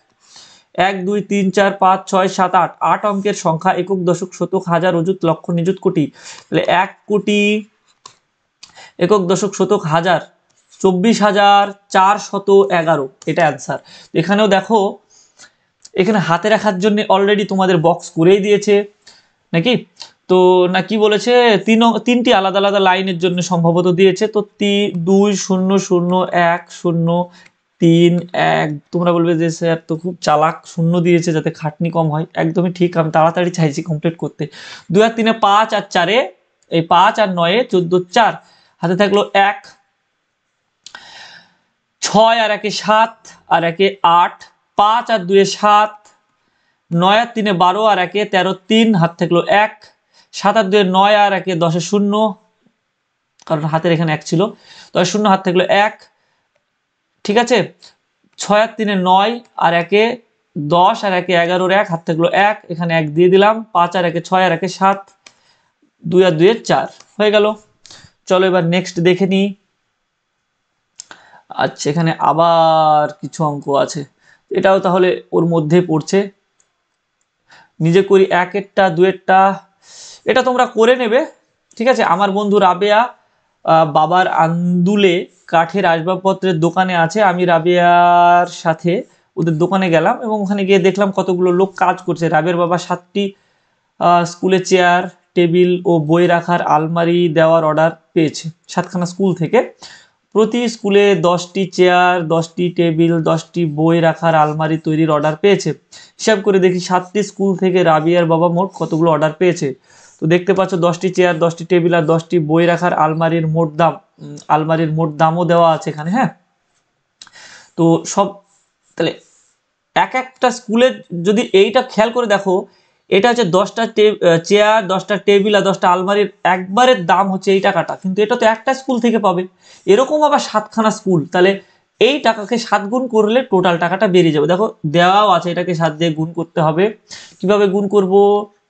A: এক দুই তিন চার পাঁচ ছয় সাত আট আট অঙ্কের সংখ্যা একক দশক শতক হাজার অযুত লক্ষ নিযুত কোটি তাহলে এক কোটি একক দশক শতক হাজার চব্বিশ হাজার চার শত এগারো এটা অ্যান্সার এখানেও দেখো এখানে হাতে রাখার জন্য অলরেডি তোমাদের বক্স করেই দিয়েছে নাকি তো না কি বলেছে তিন তিনটি আলাদা আলাদা লাইনের জন্য সম্ভবত দিয়েছে তো তি দুই শূন্য শূন্য এক শূন্য তিন এক তোমরা বলবে যে স্যার তো খুব চালাক শূন্য দিয়েছে যাতে খাটনি কম হয় একদমই ঠিক আমি তাড়াতাড়ি চাইছি কমপ্লিট করতে দু আর তিনে পাঁচ আর চারে এই পাঁচ আর নয়ে চোদ্দ চার হাতে থাকলো এক ছয় আর একে সাত আর একে আট পাঁচ আর দুয়ে সাত নয় আর তিনে বারো আর একে তেরো তিন হাত থাকলো এক সাত আর দুয়ে নয় আর একে দশে শূন্য কারণ হাতের এখানে এক ছিল দশ শূন্য হাত থাকলো এক ঠিক আছে ছয় আর তিনে নয় আর একে দশ আর একে এগারোর এক হাত থাকলো এক এখানে এক দিয়ে দিলাম পাঁচ আর একে ছয় আর একে সাত দুই আর দুয়ের চার হয়ে গেল চলো এবার নেক্সট দেখে নিই আচ্ছা এখানে আবার কিছু অঙ্ক আছে এটাও তাহলে ওর মধ্যে পড়ছে নিজে করি একেরটা দুয়েরটা এটা তোমরা করে নেবে ঠিক আছে আমার বন্ধু রাবেয়া বাবার আন্দুলে কাঠের আসবাবপত্রের দোকানে আছে আমি রাবেয়ার সাথে ওদের দোকানে গেলাম এবং ওখানে গিয়ে দেখলাম কতগুলো লোক কাজ করছে রাবের বাবা সাতটি স্কুলে চেয়ার টেবিল ও বই রাখার আলমারি দেওয়ার অর্ডার পেয়েছে সাতখানা স্কুল থেকে প্রতি স্কুলে দশটি চেয়ার দশটি টেবিল দশটি বই রাখার আলমারি তৈরির অর্ডার পেয়েছে হিসাব করে দেখি সাতটি স্কুল থেকে রাবিয়ার বাবা মোট কতগুলো অর্ডার পেয়েছে তো দেখতে পাচ্ছ দশটি চেয়ার দশটি টেবিল আর দশটি বই রাখার আলমারির মোট দাম আলমারির মোট দামও দেওয়া আছে এখানে হ্যাঁ তো সব তাহলে এক একটা স্কুলে যদি এইটা খেয়াল করে দেখো এটা হচ্ছে দশটা চেয়ার দশটা টেবিল আর দশটা আলমারির একবারের দাম হচ্ছে এই টাকাটা কিন্তু এটা তো একটা স্কুল থেকে পাবে এরকম আবার সাতখানা স্কুল তাহলে এই টাকাকে সাত গুণ করলে টোটাল টাকাটা বেরিয়ে যাবে দেখো দেওয়াও আছে এটাকে সাত দিয়ে গুণ করতে হবে কিভাবে গুণ করব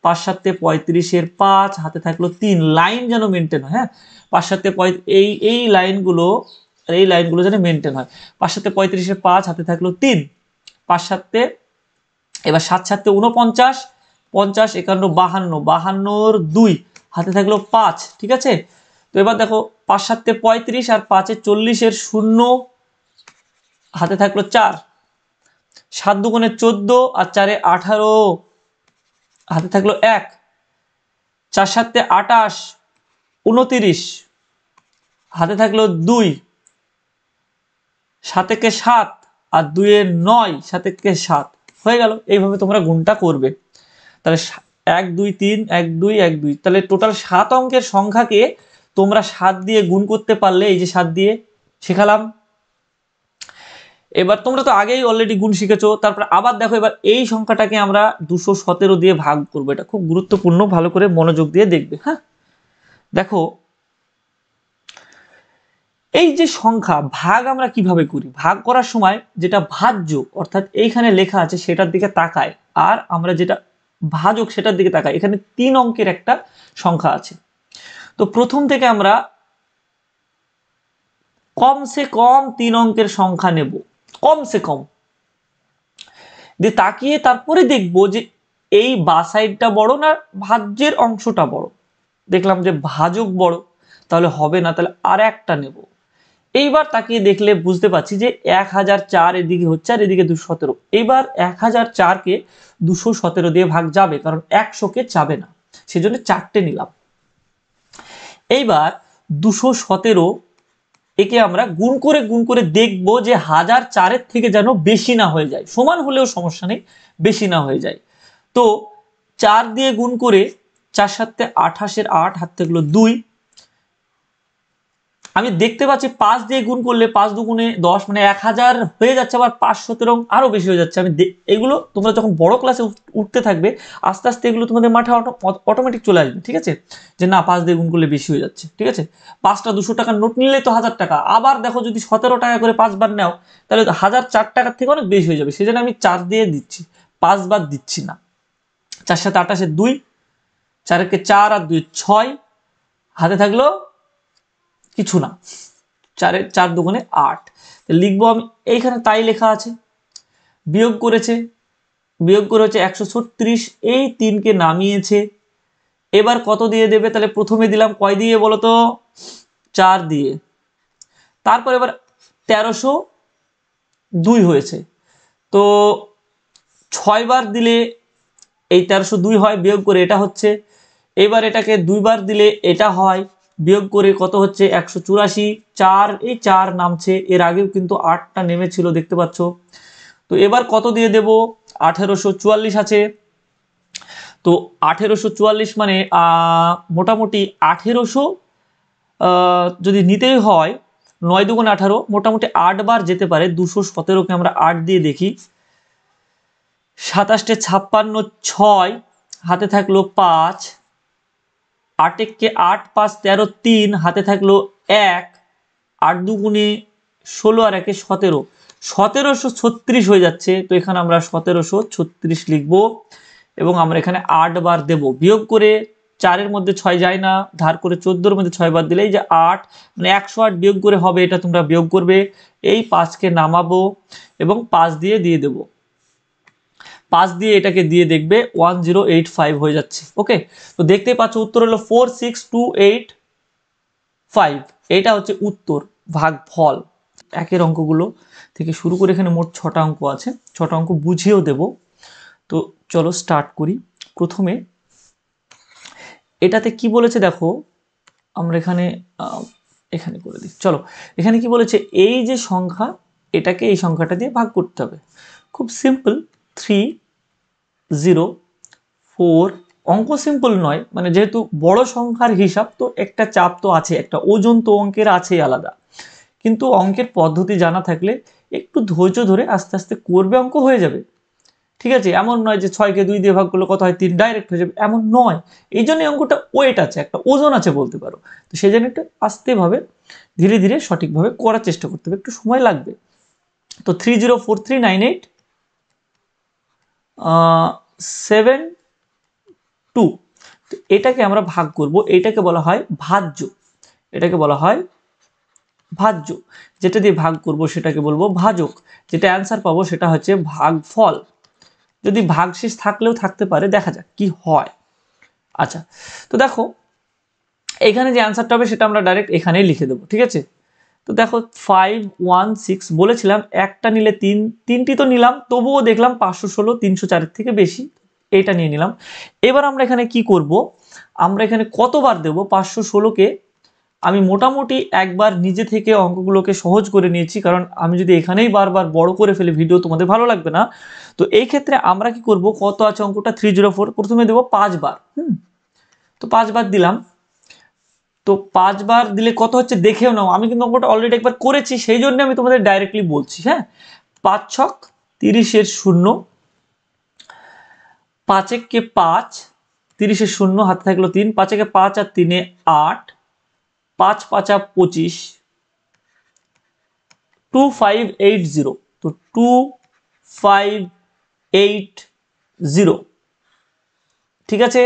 A: পাঁচ সাতে পঁয়ত্রিশের পাঁচ হাতে থাকলো তিন লাইন যেন মেনটেন হয় হ্যাঁ পাঁচ সাতে এই এই লাইনগুলো এই লাইনগুলো যেন মেনটেন হয় পাঁচ সাতে পঁয়ত্রিশের পাঁচ হাতে থাকলো তিন পাঁচ সাতে এবার সাত সাতে উনপঞ্চাশ পঞ্চাশ একান্ন বাহান্ন বাহান্নর দুই হাতে থাকলো পাঁচ ঠিক আছে তো এবার দেখো পাঁচ সাতে পঁয়ত্রিশ আর পাঁচে চল্লিশের শূন্য হাতে থাকলো চার সাত দুগুণে চোদ্দো আর চারে আঠারো হাতে থাকলো এক চার সাতে আটাশ উনতিরিশ হাতে থাকলো দুই সাতেকে সাত আর দুইয়ের নয় সাতেকে সাত হয়ে গেল এইভাবে তোমরা গুণটা করবে তাহলে এক দুই তিন এক দুই এক দুই তাহলে টোটাল সাত অঙ্কের সংখ্যাকে তোমরা সাত দিয়ে গুণ করতে পারলে এই যে সাত দিয়ে শেখালাম এবার তোমরা তো আগেই অলরেডি গুণ শিখেছো তারপর আবার দেখো এবার এই সংখ্যাটাকে আমরা দুশো সতেরো দিয়ে ভাগ করবো এটা খুব গুরুত্বপূর্ণ ভালো করে মনোযোগ দিয়ে দেখবে হ্যাঁ দেখো এই যে সংখ্যা ভাগ আমরা কিভাবে করি ভাগ করার সময় যেটা ভাজ্য অর্থাৎ এইখানে লেখা আছে সেটার দিকে তাকায় আর আমরা যেটা ভাজক সেটার দিকে তাকায় এখানে তিন অঙ্কের একটা সংখ্যা আছে তো প্রথম থেকে আমরা কমসে কম তিন অঙ্কের সংখ্যা নেব কমসে কম দিয়ে তাকিয়ে তারপরে দেখব যে এই বা সাইডটা বড় না ভাজ্যের অংশটা বড় দেখলাম যে ভাজক বড় তাহলে হবে না তাহলে আর একটা নেব এইবার তাকিয়ে দেখলে বুঝতে পারছি যে এক হাজার চার এদিকে হচ্ছে আর এদিকে দুশো সতেরো এবার এক হাজার চারকে দুশো সতেরো দিয়ে ভাগ যাবে কারণ একশোকে চাবে না সেজন্য চারটে নিলাম এইবার দুশো সতেরো একে আমরা গুণ করে গুণ করে দেখব যে হাজার চারের থেকে যেন বেশি না হয়ে যায় সমান হলেও সমস্যা নেই বেশি না হয়ে যায় তো চার দিয়ে গুণ করে চার সাথে আঠাশের আট হাত থাকলো দুই আমি দেখতে পাচ্ছি পাঁচ দিয়ে গুণ করলে পাঁচ দুগুণে দশ মানে এক হাজার হয়ে যাচ্ছে আবার পাঁচ সতেরো আরও বেশি হয়ে যাচ্ছে আমি এগুলো তোমরা যখন বড় ক্লাসে উঠতে থাকবে আস্তে আস্তে এগুলো তোমাদের মাঠে অটোমেটিক চলে আসবে ঠিক আছে যে না পাঁচ দিয়ে গুণ করলে বেশি হয়ে যাচ্ছে ঠিক আছে পাঁচটা দুশো টাকার নোট নিলে তো হাজার টাকা আবার দেখো যদি সতেরো টাকা করে পাঁচবার নাও তাহলে হাজার চার টাকার থেকে অনেক বেশি হয়ে যাবে সেজন্য আমি চার দিয়ে দিচ্ছি পাঁচবার দিচ্ছি না চার সাথে আটাশে দুই চারকে চার আর দুই ছয় হাতে থাকলো কিছু না চারে চার দোকানে আট লিখবো আমি এইখানে তাই লেখা আছে বিয়োগ করেছে বিয়োগ করে হচ্ছে একশো ছত্রিশ এই তিনকে নামিয়েছে এবার কত দিয়ে দেবে তাহলে প্রথমে দিলাম কয় দিয়ে বলো তো চার দিয়ে তারপর এবার তেরোশো দুই হয়েছে তো ছয়বার দিলে এই তেরোশো দুই হয় বিয়োগ করে এটা হচ্ছে এবার এটাকে দুইবার দিলে এটা হয় বিয়োগ করে কত হচ্ছে একশো চুরাশি চার এই চার নামছে এর আগেও কিন্তু আটটা নেমেছিল দেখতে পাচ্ছ তো এবার কত দিয়ে দেব আঠেরোশো চুয়াল্লিশ আছে তো আঠেরোশো চুয়াল্লিশ মানে মোটামুটি আঠেরোশো যদি নিতেই হয় নয় দুগুণ আঠারো মোটামুটি আটবার যেতে পারে দুশো সতেরোকে আমরা আট দিয়ে দেখি সাতাশটে ছাপ্পান্ন ছয় হাতে থাকলো পাঁচ আটেককে আট পাঁচ তেরো তিন হাতে থাকলো এক আট দুগুণে ষোলো আর একে সতেরো সতেরোশো ছত্রিশ হয়ে যাচ্ছে তো এখানে আমরা সতেরোশো ছত্রিশ লিখব এবং আমরা এখানে আট বার দেব বিয়োগ করে চারের মধ্যে ছয় যায় না ধার করে চোদ্দোর মধ্যে ছয় বার দিলেই যে আট মানে একশো আট বিয়োগ করে হবে এটা তোমরা বিয়োগ করবে এই পাঁচকে নামাবো এবং পাঁচ দিয়ে দিয়ে দেবো পাঁচ দিয়ে এটাকে দিয়ে দেখবে ওয়ান জিরো এইট ফাইভ হয়ে যাচ্ছে ওকে তো দেখতেই পাচ্ছ উত্তর হলো four six two eight five এটা হচ্ছে উত্তর ভাগ ফল একের অঙ্কগুলো থেকে শুরু করে এখানে মোট ছটা অঙ্ক আছে ছটা অঙ্ক বুঝিয়েও দেব তো চলো স্টার্ট করি প্রথমে এটাতে কি বলেছে দেখো আমরা এখানে এখানে করে দিই চলো এখানে কি বলেছে এই যে সংখ্যা এটাকে এই সংখ্যাটা দিয়ে ভাগ করতে হবে খুব সিম্পল থ্রি জিরো ফোর অঙ্ক সিম্পল নয় মানে যেহেতু বড় সংখ্যার হিসাব তো একটা চাপ তো আছে একটা ওজন তো অঙ্কের আছেই আলাদা কিন্তু অঙ্কের পদ্ধতি জানা থাকলে একটু ধৈর্য ধরে আস্তে আস্তে করবে অঙ্ক হয়ে যাবে ঠিক আছে এমন নয় যে ছয়কে দুই দিয়ে ভাগ করলে কত হয় তিন ডাইরেক্ট হয়ে যাবে এমন নয় এই জন্য অঙ্কটা ওয়েট আছে একটা ওজন আছে বলতে পারো তো সেই জন্য একটু আস্তেভাবে ধীরে ধীরে সঠিকভাবে করার চেষ্টা করতে হবে একটু সময় লাগবে তো three zero four three nine eight seven two এটাকে আমরা ভাগ করব এটাকে বলা হয় ভাজ্য এটাকে বলা হয় ভাজ্য যেটা দিয়ে ভাগ করব সেটাকে বলবো ভাজক যেটা অ্যান্সার পাবো সেটা হচ্ছে ভাগ ফল যদি ভাগশেষ থাকলেও থাকতে পারে দেখা যাক কি হয় আচ্ছা তো দেখো এখানে যে অ্যান্সারটা হবে সেটা আমরা ডাইরেক্ট এখানেই লিখে দেবো ঠিক আছে তো দেখো ফাইভ ওয়ান সিক্স বলেছিলাম একটা নিলে তিন তিনটি তো নিলাম তবুও দেখলাম পাঁচশো ষোলো তিনশো চারের থেকে বেশি এটা নিয়ে নিলাম এবার আমরা এখানে কি করব আমরা এখানে কতবার দেব পাঁচশো ষোলোকে আমি মোটামুটি একবার নিজে থেকে অঙ্কগুলোকে সহজ করে নিয়েছি কারণ আমি যদি এখানেই বারবার বড় করে ফেলে ভিডিও তোমাদের ভালো লাগবে না তো এই ক্ষেত্রে আমরা কি করব কত আছে অঙ্কটা থ্রি জিরো ফোর প্রথমে দেবো পাঁচবার হুম তো পাঁচবার দিলাম তো পাঁচবার দিলে কত হচ্ছে দেখেও নাও আমি কিন্তু অঙ্কটা অলরেডি একবার করেছি সেই জন্য আমি তোমাদের ডাইরেক্টলি বলছি হ্যাঁ পাঁচ ছক তিরিশের শূন্য পাঁচেককে পাঁচ তিরিশের শূন্য হাতে থাকলো তিন পাঁচেকে পাঁচ আর তিনে আট পাঁচ পাঁচা পঁচিশ টু ফাইভ এইট জিরো তো টু ফাইভ এইট জিরো ঠিক আছে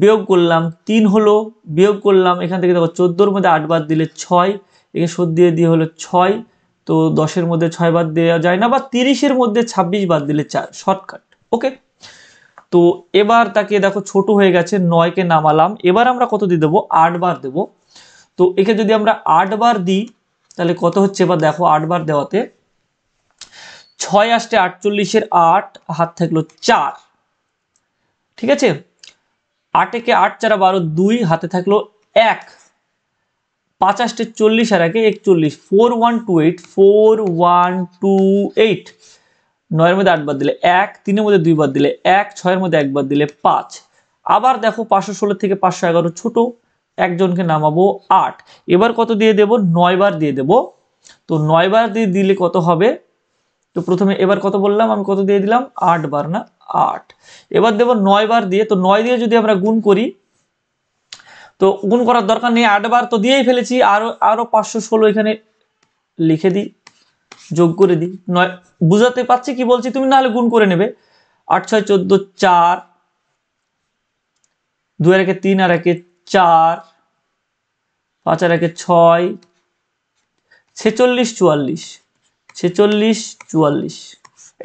A: বিয়োগ করলাম তিন হলো বিয়োগ করলাম এখান থেকে দেখো চোদ্দোর মধ্যে আট বাদ দিলে ছয় একে সোদ দিয়ে দিয়ে হলো ছয় তো দশের মধ্যে ছয় বাদ দেওয়া যায় না বা তিরিশের মধ্যে ২৬ বাদ দিলে চার শর্টকাট ওকে তো এবার তাকে দেখো ছোট হয়ে গেছে নয়কে নামালাম এবার আমরা কত দিয়ে দেবো আটবার দেব তো একে যদি আমরা আটবার দিই তাহলে কত হচ্ছে এবার দেখো আটবার দেওয়াতে ছয় আসতে আটচল্লিশের আট হাত থাকলো চার ঠিক আছে আটেকে আট চারা বারো দুই হাতে থাকলো এক পাঁচাশটে চল্লিশ আর একে একচল্লিশ four one two eight four one two eight নয়ের মধ্যে আট বাদ দিলে এক তিনের মধ্যে দুই বাদ দিলে এক ছয়ের মধ্যে এক বাদ দিলে পাঁচ আবার দেখো পাঁচশো ষোলো থেকে পাঁচশো এগারো ছোটো একজনকে নামাবো আট এবার কত দিয়ে দেব নয়বার দিয়ে দেব তো নয়বার দিয়ে দিলে কত হবে তো প্রথমে এবার কত বললাম আমি কত দিয়ে দিলাম আট বার না আট এবার দেব নয় বার দিয়ে তো নয় দিয়ে যদি আমরা গুণ করি তো গুণ করার দরকার নেই আটবার তো দিয়েই ফেলেছি আরও আরও পাঁচশো ষোলো এখানে লিখে দিই যোগ করে দিই নয় বুঝাতে পারছি কি বলছি তুমি নাহলে গুণ করে নেবে আট ছয় চোদ্দো চার দু আর একে তিন আর একে চার পাঁচ আর একে ছয় ছেচল্লিশ চুয়াল্লিশ ছেচল্লিশ চুয়াল্লিশ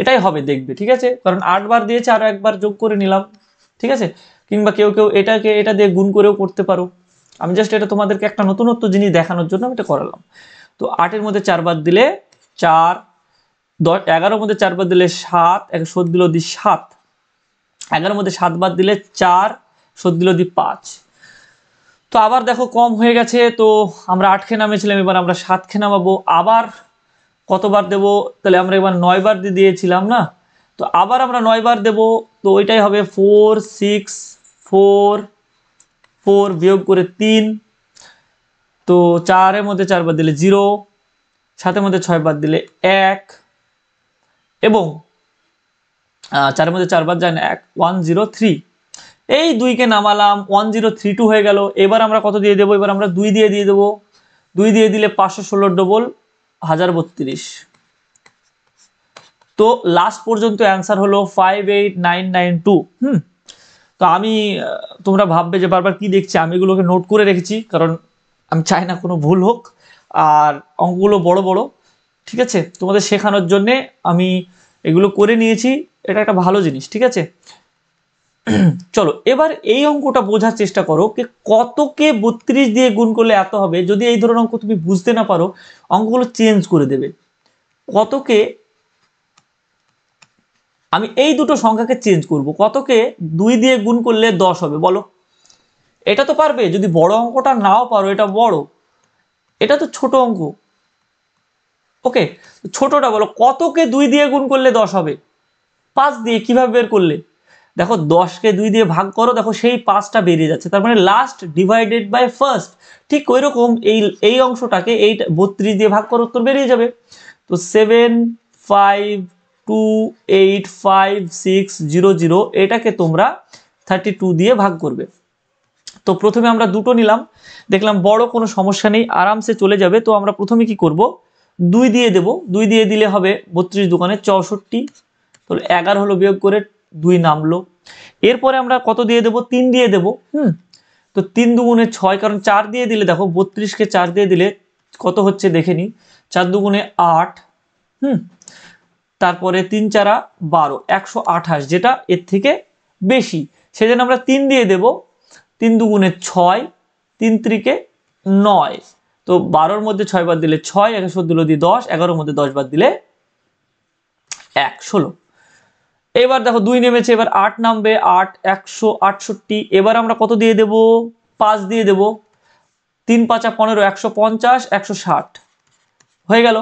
A: এটাই হবে দেখবে ঠিক আছে কারণ আটবার দিয়েছে আরো একবার যোগ করে নিলাম ঠিক আছে কিংবা কেউ কেউ এটাকে এটা দিয়ে গুণ করেও করতে পারো আমি জাস্ট এটা তোমাদেরকে একটা নতুনত্ব জিনিস দেখানোর জন্য আমি এটা করালাম তো আটের মধ্যে চারবার দিলে চার দশ এগারোর মধ্যে চারবার দিলে সাত এক দিল দি সাত এগারোর মধ্যে সাতবার দিলে চার সত দিল দি পাঁচ তো আবার দেখো কম হয়ে গেছে তো আমরা আটকে নামেছিলাম এবার আমরা সাতকে নামাবো আবার কতবার দেব তাহলে আমরা এবার নয়বার দিয়ে দিয়েছিলাম না তো আবার আমরা নয়বার দেব তো ওইটাই হবে ফোর সিক্স ফোর ফোর বিয়োগ করে তিন তো চারের মধ্যে চারবার দিলে জিরো সাতের মধ্যে ছয়বার দিলে এক এবং চারের মধ্যে চারবার যায় না এক ওয়ান জিরো থ্রি এই দুইকে নামালাম ওয়ান জিরো থ্রি টু হয়ে গেল এবার আমরা কত দিয়ে দেবো এবার আমরা দুই দিয়ে দিয়ে দেবো দুই দিয়ে দিলে পাঁচশো ষোলো ডবল হাজার বত্রিশ তো লাস্ট পর্যন্ত অ্যান্সার হলো five eight nine nine two হুম তো আমি তোমরা ভাববে যে বারবার কি দেখছি আমি এগুলোকে নোট করে রেখেছি কারণ আমি চাই না কোনো ভুল হোক আর অঙ্কগুলো বড় বড় ঠিক আছে তোমাদের শেখানোর জন্যে আমি এগুলো করে নিয়েছি এটা একটা ভালো জিনিস ঠিক আছে চলো এবার এই অঙ্কটা বোঝার চেষ্টা করো যে কতকে বত্রিশ দিয়ে গুণ করলে এত হবে যদি এই ধরনের অঙ্ক তুমি বুঝতে না পারো অঙ্কগুলো চেঞ্জ করে দেবে কতকে আমি এই দুটো সংখ্যাকে চেঞ্জ করব কতকে দুই দিয়ে গুণ করলে দশ হবে বলো এটা তো পারবে যদি বড় অঙ্কটা নাও পারো এটা বড় এটা তো ছোট অঙ্ক ওকে ছোটটা বলো কতকে দুই দিয়ে গুণ করলে দশ হবে পাঁচ দিয়ে কিভাবে বের করলে দেখো দশকে দুই দিয়ে ভাগ করো দেখো সেই পাঁচটা বেরিয়ে যাচ্ছে তার মানে লাস্ট ডিভাইডেড বাই ফার্স্ট ঠিক ওই রকম এই এই অংশটাকে এই বত্রিশ দিয়ে ভাগ করো উত্তর বেরিয়ে যাবে তো seven five two eight five six zero zero এটাকে তোমরা থার্টি টু দিয়ে ভাগ করবে তো প্রথমে আমরা দুটো নিলাম দেখলাম বড় কোনো সমস্যা নেই আরামসে চলে যাবে তো আমরা প্রথমে কি করব দুই দিয়ে দেব দুই দিয়ে দিলে হবে বত্রিশ দোকানে চৌষট্টি তাহলে এগারো হলো বিয়োগ করে দুই নামলো এরপরে আমরা কত দিয়ে দেব তিন দিয়ে দেব হুম তো তিন দুগুণে ছয় কারণ চার দিয়ে দিলে দেখো বত্রিশকে চার দিয়ে দিলে কত হচ্ছে দেখে নিই চার দুগুণে আট হুম তারপরে তিন চারা বারো একশো আঠাশ যেটা এর থেকে বেশি সেজন্য আমরা তিন দিয়ে দেব তিন দুগুণে ছয় তিন ত্রিকে নয় তো বারোর মধ্যে ছয় বার দিলে ছয় একশো দিল দিয়ে দশ এগারোর মধ্যে দশ বার দিলে এক ষোলো এবার দেখো দুই নেমেছে এবার আট নামবে আট একশো আটষট্টি এবার আমরা কত দিয়ে দেব পাঁচ দিয়ে দেব তিন পাঁচা পনেরো একশো পঞ্চাশ একশো ষাট হয়ে গেল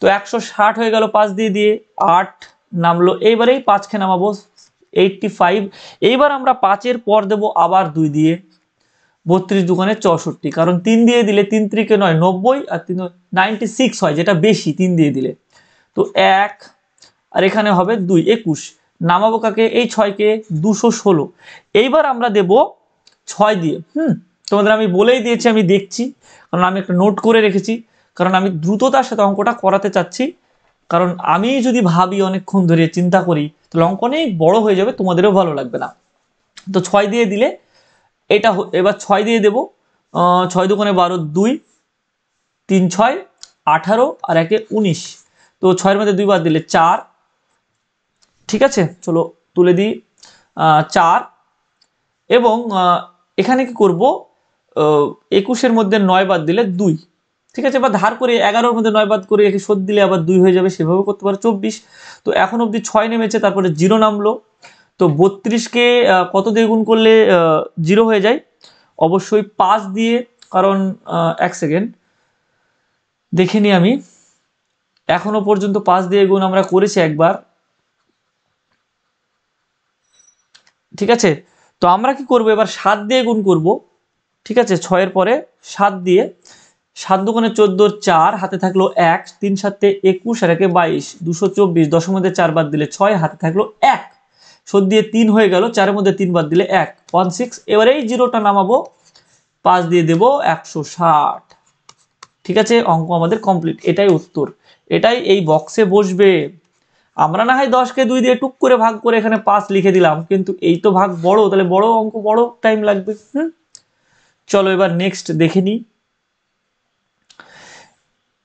A: তো একশো ষাট হয়ে গেল পাঁচ দিয়ে দিয়ে আট নামলো এইবারেই পাঁচকে নামাবো এইটটি ফাইভ এইবার আমরা পাঁচের পর দেব আবার দুই দিয়ে বত্রিশ দোকানে চৌষট্টি কারণ তিন দিয়ে দিলে তিন ত্রিকে নয় নব্বই আর তিন নাইনটি সিক্স হয় যেটা বেশি তিন দিয়ে দিলে তো এক আর এখানে হবে দুই একুশ নামাবো কাকে এই ছয়কে দুশো ষোলো এইবার আমরা দেব ছয় দিয়ে হুম তোমাদের আমি বলেই দিয়েছি আমি দেখছি কারণ আমি একটা নোট করে রেখেছি কারণ আমি দ্রুততার সাথে অঙ্কটা করাতে চাচ্ছি কারণ আমি যদি ভাবি অনেকক্ষণ ধরে চিন্তা করি তাহলে অঙ্ক অনেক বড়ো হয়ে যাবে তোমাদেরও ভালো লাগবে না তো ছয় দিয়ে দিলে এটা এবার ছয় দিয়ে দেব ছয় দোকানে বারো দুই তিন ছয় আঠারো আর একে উনিশ তো ছয়ের মধ্যে দুইবার দিলে চার ঠিক আছে চলো তুলে দিই চার এবং এখানে কি করব একুশের মধ্যে নয় বাদ দিলে দুই ঠিক আছে বা ধার করে এগারোর মধ্যে নয় বাদ করে একে শোধ দিলে আবার দুই হয়ে যাবে সেভাবে করতে পারো চব্বিশ তো এখন অবধি ছয় নেমেছে তারপরে জিরো নামলো তো বত্রিশকে কত দিয়ে গুণ করলে জিরো হয়ে যায় অবশ্যই পাঁচ দিয়ে কারণ এক সেকেন্ড দেখে নিই আমি এখনও পর্যন্ত পাঁচ দিয়ে গুণ আমরা করেছি একবার ঠিক আছে তো আমরা কি করব এবার সাত দিয়ে গুণ করব ঠিক আছে ছয়ের পরে সাত দিয়ে সাত দোকানে চোদ্দোর চার হাতে থাকলো এক তিন সাতে একুশ আর একে বাইশ দুশো চব্বিশ দশের মধ্যে চার বাদ দিলে ছয় হাতে থাকলো এক সদ দিয়ে তিন হয়ে গেল চারের মধ্যে তিন বাদ দিলে এক ওয়ান সিক্স এবার এই জিরোটা নামাবো পাঁচ দিয়ে দেব একশো ষাট ঠিক আছে অঙ্ক আমাদের কমপ্লিট এটাই উত্তর এটাই এই বক্সে বসবে আমরা না হয় দশকে দুই দিয়ে টুক করে ভাগ করে এখানে পাঁচ লিখে দিলাম কিন্তু এই তো ভাগ বড় তাহলে বড় অঙ্ক বড় টাইম লাগবে হুম চলো এবার নেক্সট দেখে নিই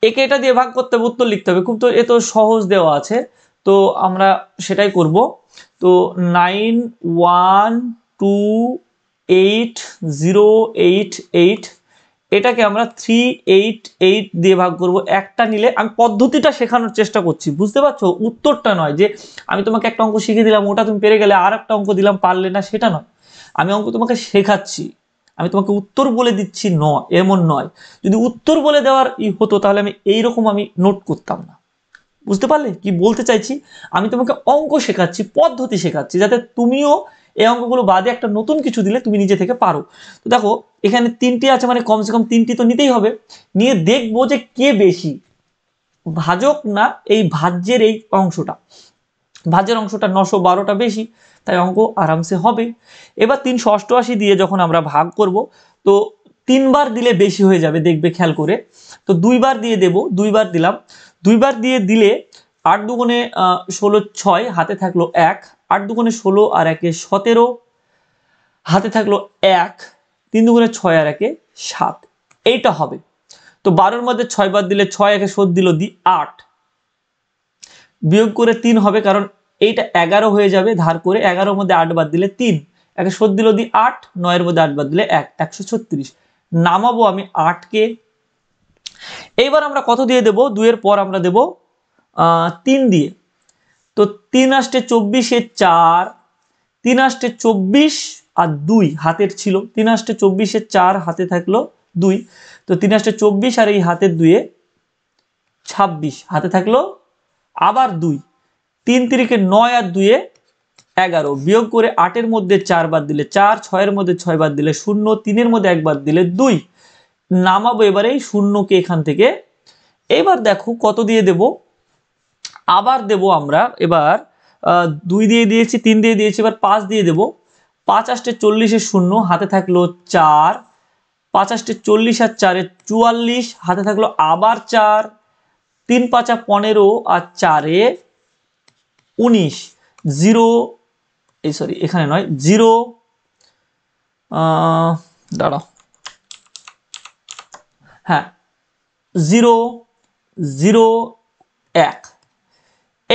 A: একে এটা দিয়ে ভাগ করতে উত্তর লিখতে হবে খুব তো এ তো সহজ দেওয়া আছে তো আমরা সেটাই করব তো nine one two eight zero eight eight এটাকে আমরা থ্রি এইট এইট দিয়ে ভাগ করবো একটা নিলে আমি পদ্ধতিটা শেখানোর চেষ্টা করছি বুঝতে পারছো উত্তরটা নয় যে আমি তোমাকে একটা অঙ্ক শিখে দিলাম ওটা তুমি পেরে গেলে আর একটা অঙ্ক দিলাম পারলে না সেটা নয় আমি অঙ্ক তোমাকে শেখাচ্ছি আমি তোমাকে উত্তর বলে দিচ্ছি ন এমন নয় যদি উত্তর বলে দেওয়ার ই হতো তাহলে আমি এইরকম আমি নোট করতাম না বুঝতে পারলে কি বলতে চাইছি আমি তোমাকে অঙ্ক শেখাচ্ছি পদ্ধতি শেখাচ্ছি যাতে তুমিও এই অঙ্কগুলো বাদে একটা নতুন কিছু দিলে তুমি নিজে থেকে পারো তো দেখো এখানে তিনটি আছে মানে কমসে কম তিনটি তো নিতেই হবে নিয়ে দেখবো যে কে বেশি ভাজক না এই ভাজ্যের এই অংশটা ভাজের অংশটা নশো বারোটা বেশি তাই অঙ্ক আরামসে হবে এবার তিনশো অষ্টআশি দিয়ে যখন আমরা ভাগ করব তো তিনবার দিলে বেশি হয়ে যাবে দেখবে খেয়াল করে তো দুইবার দিয়ে দেব দুইবার দিলাম দুইবার দিয়ে দিলে আট দুগুণে ষোলো ছয় হাতে থাকলো এক আট দুগুণে ষোলো আর একে সতেরো হাতে থাকলো এক তিন দুগুণে ছয় আর একে সাত এইটা হবে তো বারোর মধ্যে ছয় বাদ দিলে ছয় একে শোধ দিল দি আট বিয়োগ করে তিন হবে কারণ এইটা এগারো হয়ে যাবে ধার করে এগারোর মধ্যে আট বাদ দিলে তিন একে শোধ দিল দি আট নয়ের মধ্যে আট বাদ দিলে এক একশো ছত্রিশ নামাবো আমি আটকে এইবার আমরা কত দিয়ে দেব দুইয়ের পর আমরা দেব তিন দিয়ে তো তিন আষ্টে চব্বিশে চার তিন আষ্টে চব্বিশ আর দুই হাতের ছিল তিন আষ্টে চব্বিশে চার হাতে থাকলো দুই তো তিন আষ্টে চব্বিশ আর এই হাতের দুয়ে ছাব্বিশ হাতে থাকলো আবার দুই তিন তিরিকে নয় আর দুয়ে এগারো বিয়োগ করে আটের মধ্যে চার বাদ দিলে চার ছয়ের মধ্যে ছয় বাদ দিলে শূন্য তিনের মধ্যে একবার দিলে দুই নামাবো এবারে এই শূন্যকে এখান থেকে এবার দেখো কত দিয়ে দেবো আবার দেব আমরা এবার দুই দিয়ে দিয়েছি তিন দিয়ে দিয়েছি এবার পাঁচ দিয়ে দেব পাঁচ আষ্টে চল্লিশের শূন্য হাতে থাকলো চার পাঁচ আষ্টে চল্লিশ আর চারে চুয়াল্লিশ হাতে থাকলো আবার চার তিন পাঁচা পনেরো আর চারে উনিশ জিরো এই সরি এখানে নয় জিরো দাঁড়াও হ্যাঁ জিরো জিরো এক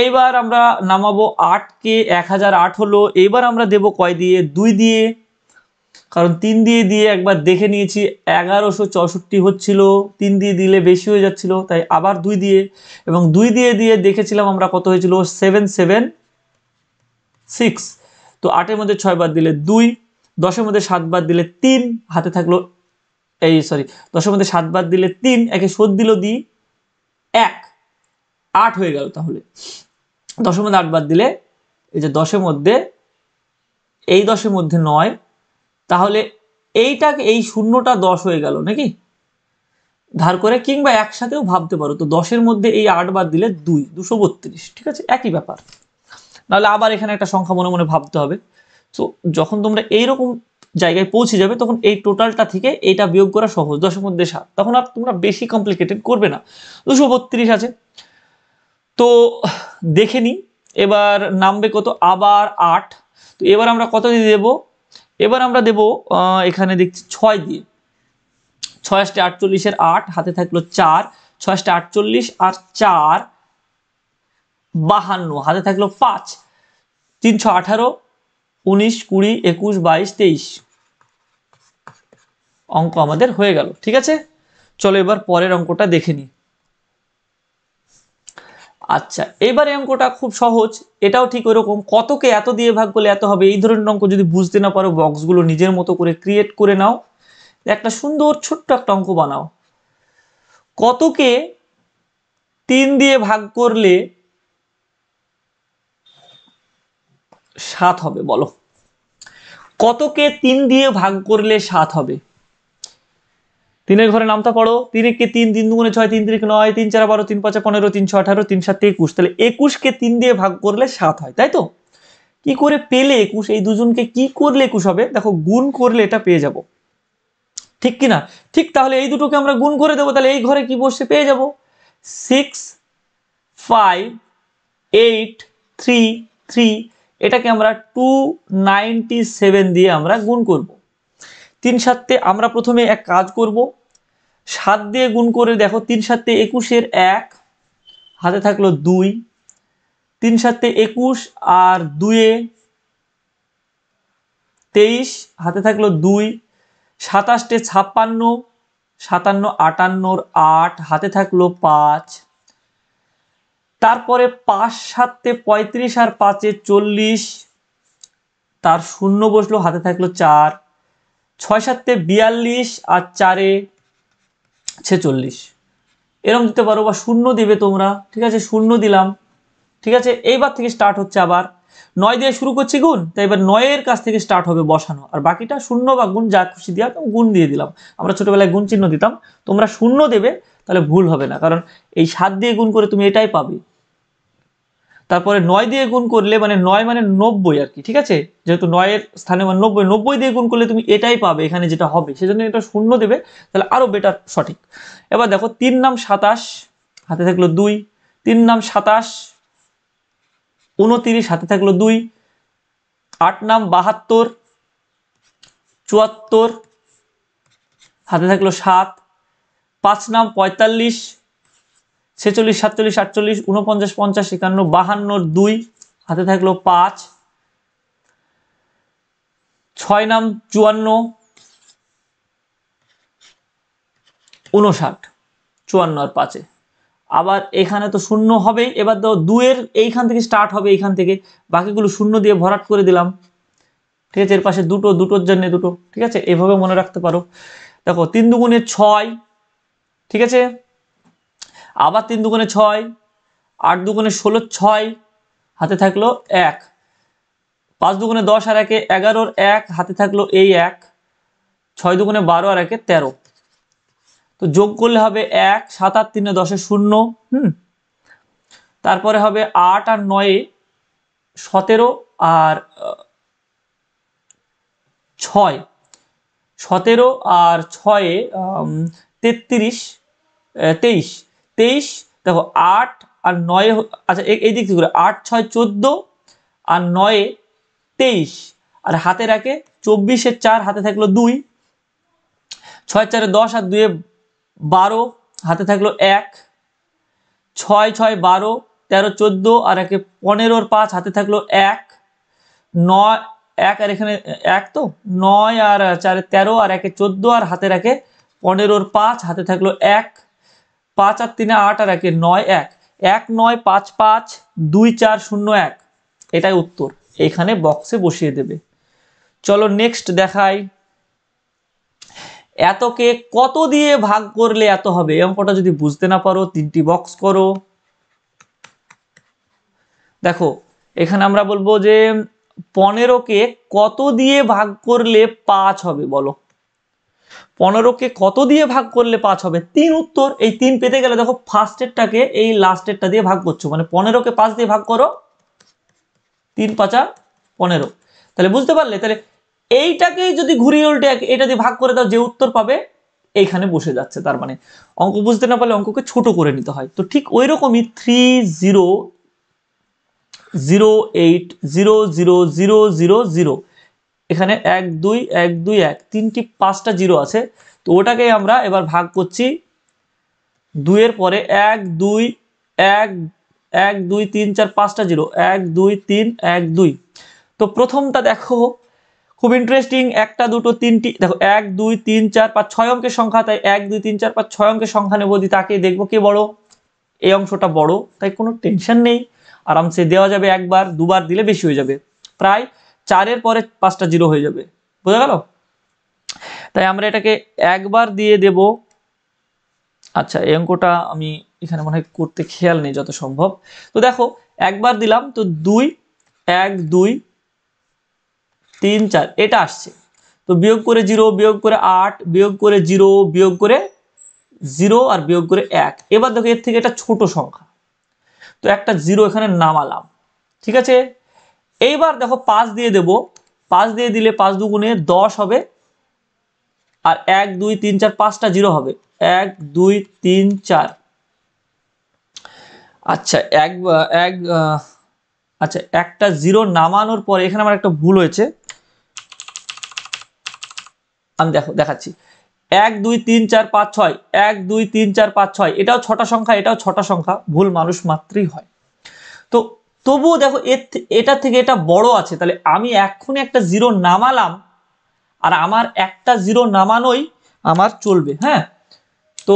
A: এইবার আমরা নামাবো আটকে এক হাজার আট হলো এইবার আমরা দেব কয় দিয়ে দুই দিয়ে কারণ তিন দিয়ে দিয়ে একবার দেখে নিয়েছি এগারোশো চৌষট্টি হচ্ছিল তিন দিয়ে দিলে বেশি হয়ে যাচ্ছিল তাই আবার দুই দিয়ে এবং দুই দিয়ে দিয়ে দেখেছিলাম আমরা কত হয়েছিল সেভেন সেভেন সিক্স তো আটের মধ্যে ছয় বার দিলে দুই দশের মধ্যে সাত বার দিলে তিন হাতে থাকলো এই সরি দশের মধ্যে সাত বার দিলে তিন একে শোধ দিল দি এক আট হয়ে গেল তাহলে দশের মধ্যে আট বাদ দিলে এই যে দশের মধ্যে এই দশের মধ্যে নয় তাহলে এইটা এই শূন্যটা দশ হয়ে গেল নাকি ধার করে কিংবা একসাথেও ভাবতে পারো তো দশের মধ্যে এই আট বাদ দিলে দুই দুশো বত্রিশ ঠিক আছে একই ব্যাপার নাহলে আবার এখানে একটা সংখ্যা মনে মনে ভাবতে হবে তো যখন তোমরা এইরকম জায়গায় পৌঁছে যাবে তখন এই টোটালটা থেকে এইটা বিয়োগ করা সহজ দশের মধ্যে সাত তখন আর তোমরা বেশি কমপ্লিকেটেড করবে না দুশো বত্রিশ আছে তো দেখে নিই এবার নামবে কত আবার আট তো এবার আমরা কত দিয়ে দেবো এবার আমরা দেব এখানে দেখছি ছয় দিয়ে ছয়াশটা আটচল্লিশের আট হাতে থাকলো চার ছয়াশটা আটচল্লিশ আর চার বাহান্ন হাতে থাকলো পাঁচ তিনশো আঠারো উনিশ কুড়ি একুশ বাইশ তেইশ অঙ্ক আমাদের হয়ে গেল ঠিক আছে চলো এবার পরের অঙ্কটা দেখে নিই আচ্ছা এবারে অঙ্কটা খুব সহজ এটাও ঠিক ওরকম কতকে এত দিয়ে ভাগ করলে এত হবে এই ধরনের অঙ্ক যদি বুঝতে না পারো বক্সগুলো নিজের মতো করে ক্রিয়েট করে নাও একটা সুন্দর ছোট্ট একটা অঙ্ক বানাও কতকে তিন দিয়ে ভাগ করলে সাত হবে বলো কতকে তিন দিয়ে ভাগ করলে সাত হবে তিনের ঘরে নামতা পড়ো তিন এককে তিন তিন দুগুণে ছয় তিন তিরিক নয় তিন চার বারো তিন পাঁচে পনেরো তিন ছয় আঠারো তিন সাত একুশ তাহলে একুশকে তিন দিয়ে ভাগ করলে সাত হয় তাই তো কি করে পেলে একুশ এই দুজনকে কি করলে একুশ হবে দেখো গুণ করলে এটা পেয়ে যাব ঠিক কি না ঠিক তাহলে এই দুটোকে আমরা গুণ করে দেবো তাহলে এই ঘরে কি বসে পেয়ে যাব six five eight three three এটাকে আমরা টু নাইনটি সেভেন দিয়ে আমরা গুণ করবো তিন সাততে আমরা প্রথমে এক কাজ করব সাত দিয়ে গুণ করে দেখো তিন সাতে একুশের এক হাতে থাকলো দুই তিন সাতে একুশ আর দুয়ে তেইশ হাতে থাকলো দুই সাতাশটে ছাপ্পান্ন সাতান্ন আটান্নর আট হাতে থাকলো পাঁচ তারপরে পাঁচ সাতে পঁয়ত্রিশ আর পাঁচে চল্লিশ তার শূন্য বসলো হাতে থাকলো চার ছয় সাতে বিয়াল্লিশ আর চারে ছেচল্লিশ এরম দিতে পারো বা শূন্য দিবে তোমরা ঠিক আছে শূন্য দিলাম ঠিক আছে এইবার থেকে স্টার্ট হচ্ছে আবার নয় দিয়ে শুরু করছি গুণ তাই এবার নয়ের কাছ থেকে স্টার্ট হবে বসানো আর বাকিটা শূন্য বা গুণ যা খুশি দেওয়া গুণ দিয়ে দিলাম আমরা ছোটোবেলায় গুণ চিহ্ন দিতাম তোমরা শূন্য দেবে তাহলে ভুল হবে না কারণ এই সাত দিয়ে গুণ করে তুমি এটাই পাবে তারপরে নয় দিয়ে গুণ করলে মানে নয় মানে নব্বই আর কি ঠিক আছে যেহেতু নয়ের স্থানে মানে নব্বই নব্বই দিয়ে গুণ করলে তুমি এটাই পাবে এখানে যেটা হবে সেজন্য এটা শূন্য দেবে তাহলে আরও বেটার সঠিক এবার দেখো তিন নাম সাতাশ হাতে থাকলো দুই তিন নাম সাতাশ উনতিরিশ হাতে থাকলো দুই আট নাম বাহাত্তর চুয়াত্তর হাতে থাকলো সাত পাঁচ নাম পঁয়তাল্লিশ ছেচল্লিশ সাতচল্লিশ আটচল্লিশ উনপঞ্চাশ পঞ্চাশ একান্ন বাহান্ন দুই হাতে থাকলো পাঁচ ছয় নাম চুয়ান্ন উনষাট চুয়ান্ন আর পাঁচে আবার এখানে তো শূন্য হবে এবার তো দুয়ের এইখান থেকে স্টার্ট হবে এইখান থেকে বাকিগুলো শূন্য দিয়ে ভরাট করে দিলাম ঠিক আছে এর পাশে দুটো দুটোর জন্য দুটো ঠিক আছে এভাবে মনে রাখতে পারো দেখো তিন দুগুণে ছয় ঠিক আছে আবার তিন দুগুণে ছয় আট দুগুণে ষোলো ছয় হাতে থাকলো এক পাঁচ দুগুণে দশ আর একে এগারোর এক হাতে থাকলো এই এক ছয় দুগুণে বারো আর একে তেরো তো যোগ করলে হবে এক সাত আট তিনে দশে শূন্য হুম তারপরে হবে আট আর নয়ে সতেরো আর ছয় সতেরো আর ছয়ে তেত্রিশ তেইশ তেইশ দেখো আট আর নয়ে আচ্ছা এই দিক থেকে আট ছয় চোদ্দো আর নয়ে তেইশ আর হাতে রাখে চব্বিশের চার হাতে থাকলো দুই ছয় চারে দশ আর দুয়ে বারো হাতে থাকলো এক ছয় ছয় বারো তেরো চোদ্দো আর একে পনেরোর পাঁচ হাতে থাকলো এক নয় এক আর এখানে এক তো নয় আর চারে তেরো আর একে চোদ্দো আর হাতে রাখে পনেরোর পাঁচ হাতে থাকলো এক পাঁচ আর তিনে আট আর একে নয় এক এক নয় পাঁচ পাঁচ দুই চার শূন্য এক এটাই উত্তর এখানে বক্সে বসিয়ে দেবে চলো নেক্সট দেখাই এতকে কত দিয়ে ভাগ করলে এত হবে অঙ্কটা যদি বুঝতে না পারো তিনটি বক্স করো দেখো এখানে আমরা বলবো যে পনেরোকে কত দিয়ে ভাগ করলে পাঁচ হবে বলো পনেরোকে কত দিয়ে ভাগ করলে পাঁচ হবে তিন উত্তর এই তিন পেতে গেলে দেখো ফার্স্টেরটাকে এই লাস্টেরটা দিয়ে ভাগ করছো মানে পনেরোকে পাঁচ দিয়ে ভাগ করো তিন পাঁচা পনেরো তাহলে বুঝতে পারলে তাহলে এইটাকেই যদি ঘুরিয়ে উল্টে এটা দিয়ে ভাগ করে দাও যে উত্তর পাবে এইখানে বসে যাচ্ছে তার মানে অঙ্ক বুঝতে না পারলে অঙ্ককে ছোট করে নিতে হয় তো ঠিক ওই রকমই three zero zero eight zero zero zero zero zero এখানে এক দুই এক দুই এক তিনটি পাঁচটা জিরো আছে তো ওটাকে আমরা এবার ভাগ করছি দুইয়ের পরে এক দুই এক এক দুই তিন চার পাঁচটা জিরো এক দুই তিন এক দুই তো প্রথমটা দেখো খুব ইন্টারেস্টিং একটা দুটো তিনটি দেখো এক দুই তিন চার পাঁচ ছয় অঙ্কের সংখ্যা তাই এক দুই তিন চার পাঁচ ছয় অঙ্কের সংখ্যা নেবো দি তাকে দেখবো কে বড় এই অংশটা বড় তাই কোনো টেনশন নেই আরামসে দেওয়া যাবে একবার দুবার দিলে বেশি হয়ে যাবে প্রায় চারের পরে পাঁচটা জিরো হয়ে যাবে বোঝা গেল তাই আমরা এটাকে একবার দিয়ে দেব আচ্ছা এই অঙ্কটা আমি এখানে মনে হয় করতে খেয়াল নেই যত সম্ভব তো দেখো একবার দিলাম তো দুই এক দুই তিন চার এটা আসছে তো বিয়োগ করে জিরো বিয়োগ করে আট বিয়োগ করে জিরো বিয়োগ করে জিরো আর বিয়োগ করে এক এবার দেখো এর থেকে এটা ছোট সংখ্যা তো একটা জিরো এখানে নামালাম ঠিক আছে এইবার দেখো পাঁচ দিয়ে দেব পাঁচ দিয়ে দিলে পাঁচ দুগুণে দশ হবে আর এক দুই তিন চার পাঁচটা জিরো হবে এক দুই তিন চার আচ্ছা এক এক আচ্ছা একটা জিরো নামানোর পরে এখানে আমার একটা ভুল হয়েছে আমি দেখো দেখাচ্ছি এক দুই তিন চার পাঁচ ছয় এক দুই তিন চার পাঁচ ছয় এটাও ছটা সংখ্যা এটাও ছটা সংখ্যা ভুল মানুষ মাত্রই হয় তো তবুও দেখো এর এটা থেকে এটা বড় আছে তাহলে আমি এক্ষুনি একটা জিরো নামালাম আর আমার একটা জিরো নামানোই আমার চলবে হ্যাঁ তো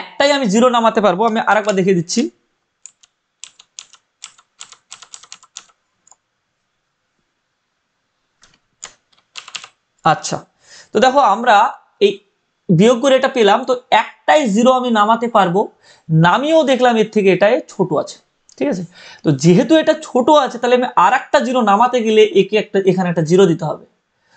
A: একটাই আমি জিরো নামাতে পারবো আমি আরেকবার দেখিয়ে দিচ্ছি আচ্ছা তো দেখো আমরা এই বিয়োগ করে এটা পেলাম তো একটাই জিরো আমি নামাতে পারবো নামিয়েও দেখলাম এর থেকে এটাই ছোট আছে ঠিক আছে তো যেহেতু এটা ছোট আছে তাহলে আমি আর একটা জিরো নামাতে গেলে একে একটা এখানে একটা জিরো দিতে হবে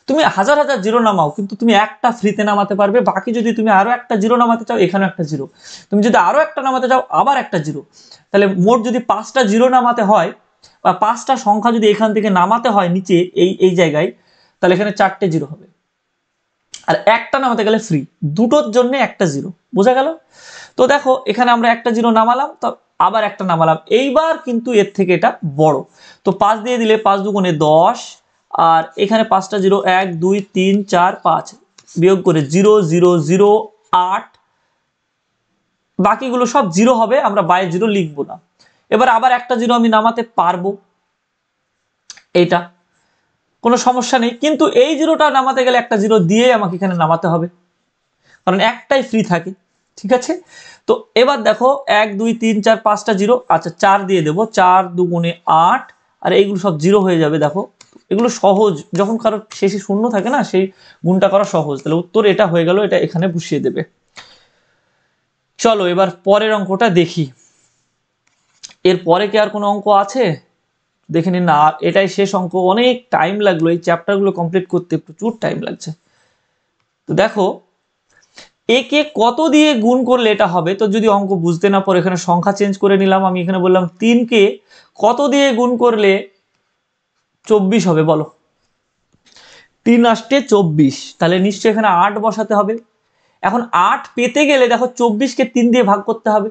A: তুমি হাজার হাজার জিরো নামাও কিন্তু তুমি একটা ফ্রিতে নামাতে পারবে বাকি যদি তুমি আরও একটা জিরো নামাতে চাও এখানেও একটা জিরো তুমি যদি আরও একটা নামাতে চাও আবার একটা জিরো তাহলে মোট যদি পাঁচটা জিরো নামাতে হয় বা পাঁচটা সংখ্যা যদি এখান থেকে নামাতে হয় নিচে এই এই জায়গায় তাহলে এখানে চারটে জিরো হবে আর একটা নামাতে গেলে ফ্রি দুটোর জন্য একটা জিরো বোঝা গেল তো দেখো এখানে আমরা একটা জিরো নামালাম তো আবার একটা নামালাম এইবার কিন্তু এর থেকে এটা বড় তো পাঁচ দিয়ে দিলে পাঁচ দুগুণে দশ আর এখানে পাঁচটা জিরো এক দুই তিন চার পাঁচ বিয়োগ করে জিরো জিরো জিরো আট বাকিগুলো সব জিরো হবে আমরা বাইরে জিরো লিখবো না এবার আবার একটা জিরো আমি নামাতে পারবো এটা কোনো সমস্যা নেই কিন্তু এই জিরোটা নামাতে গেলে একটা জিরো দিয়ে আমাকে এখানে নামাতে হবে কারণ একটাই ফ্রি থাকে ঠিক আছে তো এবার দেখো এক দুই তিন চার পাঁচটা জিরো আচ্ছা চার দিয়ে দেবো চার দুগুণে আট আর এইগুলো সব জিরো হয়ে যাবে দেখো এগুলো সহজ যখন কারোর শেষে শূন্য থাকে না সেই গুণটা করা সহজ তাহলে উত্তর এটা হয়ে গেল এটা এখানে বসিয়ে দেবে চলো এবার পরের অঙ্কটা দেখি এর পরে কি আর কোনো অঙ্ক আছে দেখে নিন না এটাই শেষ অঙ্ক অনেক টাইম লাগলো এই চ্যাপ্টারগুলো কমপ্লিট করতে প্রচুর টাইম লাগছে তো দেখো একে কত দিয়ে গুণ করলে এটা হবে তো যদি অঙ্ক বুঝতে না পারো এখানে সংখ্যা চেঞ্জ করে নিলাম আমি এখানে বললাম তিনকে কত দিয়ে গুণ করলে চব্বিশ হবে বলো তিন আষ্টে চব্বিশ তাহলে নিশ্চয়ই এখানে আট বসাতে হবে এখন আট পেতে গেলে দেখো চব্বিশকে তিন দিয়ে ভাগ করতে হবে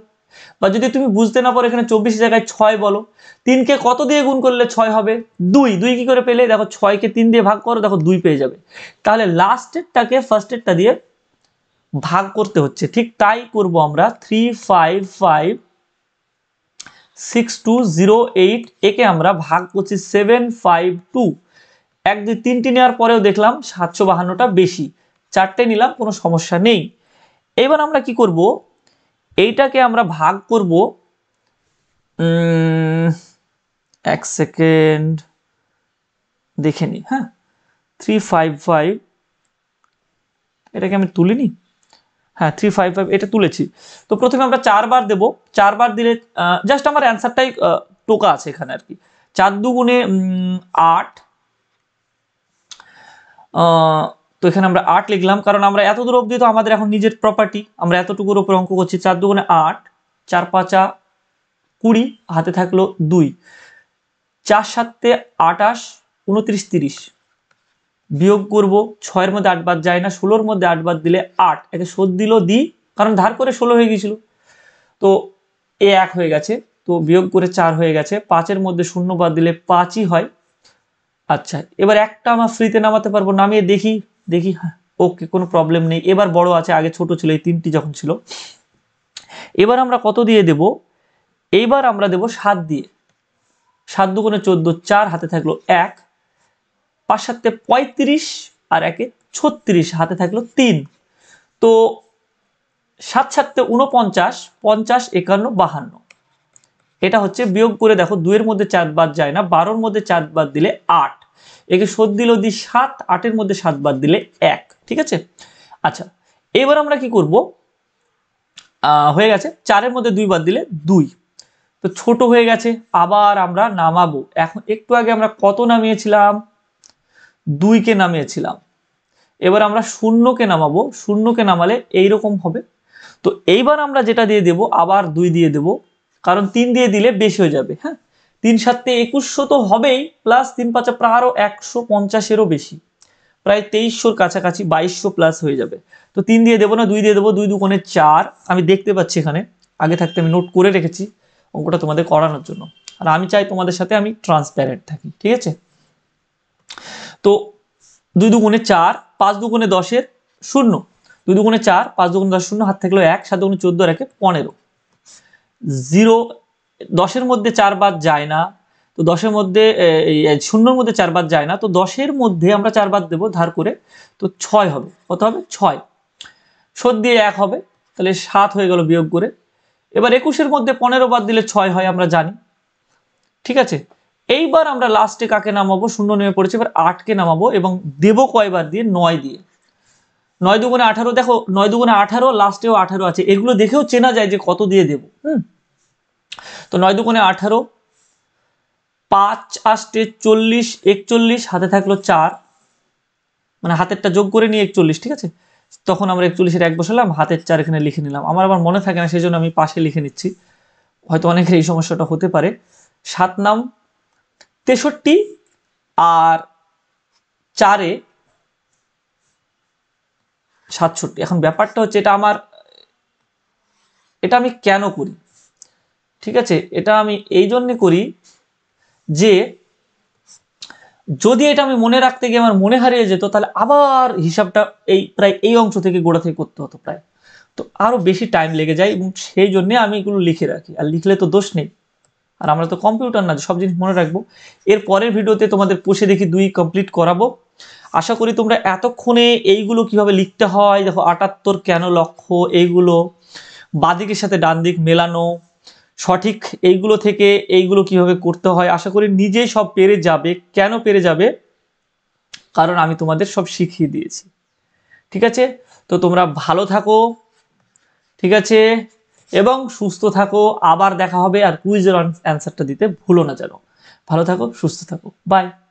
A: বা যদি তুমি বুঝতে না পারো এখানে চব্বিশ জায়গায় ছয় বলো তিনকে কত দিয়ে গুণ করলে ছয় হবে দুই দুই কি করে পেলে দেখো ছয়কে তিন দিয়ে ভাগ করো দেখো দুই পেয়ে যাবে তাহলে লাস্টেরটাকে ফার্স্টেরটা দিয়ে ভাগ করতে হচ্ছে ঠিক তাই করব আমরা three five five six two জিরো এইট একে আমরা ভাগ করছি সেভেন ফাইভ টু এক দুই তিনটি নেওয়ার পরেও দেখলাম সাতশো বাহান্নটা বেশি চারটে নিলাম কোনো সমস্যা নেই এবার আমরা কি করব এইটাকে আমরা ভাগ করব এক সেকেন্ড দেখে নিই হ্যাঁ থ্রি ফাইভ ফাইভ এটাকে আমি তুলিনি হ্যাঁ থ্রি ফাইভ ফাইভ এটা তুলেছি তো প্রথমে আমরা চারবার দেবো চারবার দিলে জাস্ট আমার অ্যান্সারটাই টোকা আছে এখানে আর কি চার দুগুণে আট তো এখানে আমরা আট লিখলাম কারণ আমরা এত দূর অবধি তো আমাদের এখন নিজের প্রপার্টি আমরা এতটুকুর ওপরে অঙ্ক করছি চার দুগুণে আট চার পাঁচা কুড়ি হাতে থাকলো দুই চার সাতে আটাশ উনত্রিশ তিরিশ বিয়োগ করব ছয়ের মধ্যে আট বাদ যায় না ষোলোর মধ্যে আট বাদ দিলে আট একে শোধ দিল দি কারণ ধার করে ষোলো হয়ে গিয়েছিল তো এ এক হয়ে গেছে তো বিয়োগ করে চার হয়ে গেছে পাঁচের মধ্যে শূন্য বাদ দিলে পাঁচই হয় আচ্ছা এবার একটা আমার ফ্রিতে নামাতে পারবো নামিয়ে দেখি দেখি হ্যাঁ ওকে কোনো প্রবলেম নেই এবার বড় আছে আগে ছোট ছিল এই তিনটি যখন ছিল এবার আমরা কত দিয়ে দেব এইবার আমরা দেব সাত দিয়ে সাত দুগুণে চোদ্দো চার হাতে থাকলো এক পাঁচ সাতে পঁয়ত্রিশ আর একে ছত্রিশ হাতে থাকলো তিন তো সাত সাতে উনপঞ্চাশ পঞ্চাশ একান্ন বাহান্ন এটা হচ্ছে বিয়োগ করে দেখো দুয়ের মধ্যে চাঁদ বাদ যায় না বারোর মধ্যে চাঁদ বাদ দিলে আট একে সদ দিল দি সাত আটের মধ্যে সাত বাদ দিলে এক ঠিক আছে আচ্ছা এবার আমরা কি করব হয়ে গেছে চারের মধ্যে দুই বাদ দিলে দুই তো ছোট হয়ে গেছে আবার আমরা নামাবো এখন একটু আগে আমরা কত নামিয়েছিলাম দুইকে নামিয়েছিলাম এবার আমরা শূন্যকে নামাবো শূন্যকে নামালে এই রকম হবে তো এইবার আমরা যেটা দিয়ে দেব আবার দুই দিয়ে দেব কারণ তিন দিয়ে দিলে বেশি হয়ে যাবে হ্যাঁ তিন সাতে একুশশো তো হবেই প্লাস তিন পাঁচা প্রায় আরও একশো পঞ্চাশেরও বেশি প্রায় তেইশশোর কাছাকাছি বাইশশো প্লাস হয়ে যাবে তো তিন দিয়ে দেবো না দুই দিয়ে দেবো দুই দুকোণে চার আমি দেখতে পাচ্ছি এখানে আগে থাকতে আমি নোট করে রেখেছি অঙ্কটা তোমাদের করানোর জন্য আর আমি চাই তোমাদের সাথে আমি ট্রান্সপ্যারেন্ট থাকি ঠিক আছে তো দুই দুগুণে চার পাঁচ দুগুণে দশের শূন্য দুই দুগুণে চার পাঁচ দুগুণে দশ শূন্য হাত থাকলো এক সাত দুগুণে চোদ্দ রেখে পনেরো জিরো দশের মধ্যে চার বাদ যায় না তো দশের মধ্যে শূন্যর মধ্যে চার বাদ যায় না তো দশের মধ্যে আমরা চার বাদ দেবো ধার করে তো ছয় হবে কত হবে ছয় সদ দিয়ে এক হবে তাহলে সাত হয়ে গেল বিয়োগ করে এবার একুশের মধ্যে পনেরো বাদ দিলে ছয় হয় আমরা জানি ঠিক আছে এইবার আমরা লাস্টে কাকে নামাবো শূন্য নেমে পড়েছে এবার আটকে নামাবো এবং দেব কয়বার দিয়ে নয় দিয়ে নয় দুগুণে আঠারো দেখো নয় দুগুণে আঠারো লাস্টেও আঠারো আছে এগুলো দেখেও চেনা যায় যে কত দিয়ে দেব হুম তো নয় দুগুণে আঠারো পাঁচ আষ্টে চল্লিশ একচল্লিশ হাতে থাকলো চার মানে হাতেরটা যোগ করে নিয়ে একচল্লিশ ঠিক আছে তখন আমরা একচল্লিশের এক বসালাম হাতের চার এখানে লিখে নিলাম আমার আবার মনে থাকে না সেই জন্য আমি পাশে লিখে নিচ্ছি হয়তো অনেকের এই সমস্যাটা হতে পারে সাত নাম তেষট্টি আর চারে সাতষট্টি এখন ব্যাপারটা হচ্ছে এটা আমার এটা আমি কেন করি ঠিক আছে এটা আমি এই জন্যে করি যে যদি এটা আমি মনে রাখতে গিয়ে আমার মনে হারিয়ে যেত তাহলে আবার হিসাবটা এই প্রায় এই অংশ থেকে গোড়া থেকে করতে হতো প্রায় তো আরও বেশি টাইম লেগে যায় এবং সেই জন্যে আমি এগুলো লিখে রাখি আর লিখলে তো দোষ নেই আর আমরা তো কম্পিউটার না সব জিনিস মনে রাখবো এর পরের ভিডিওতে তোমাদের পুষে দেখি দুই কমপ্লিট করাবো আশা করি তোমরা এতক্ষণে এইগুলো কিভাবে লিখতে হয় দেখো আটাত্তর কেন লক্ষ্য এইগুলো বাদিকের সাথে ডান দিক মেলানো সঠিক এইগুলো থেকে এইগুলো কিভাবে করতে হয় আশা করি নিজেই সব পেরে যাবে কেন পেরে যাবে কারণ আমি তোমাদের সব শিখিয়ে দিয়েছি ঠিক আছে তো তোমরা ভালো থাকো ঠিক আছে এবং সুস্থ থাকো আবার দেখা হবে আর কুইজের অ্যান্সারটা দিতে ভুলো না যেন ভালো থাকো সুস্থ থাকো বাই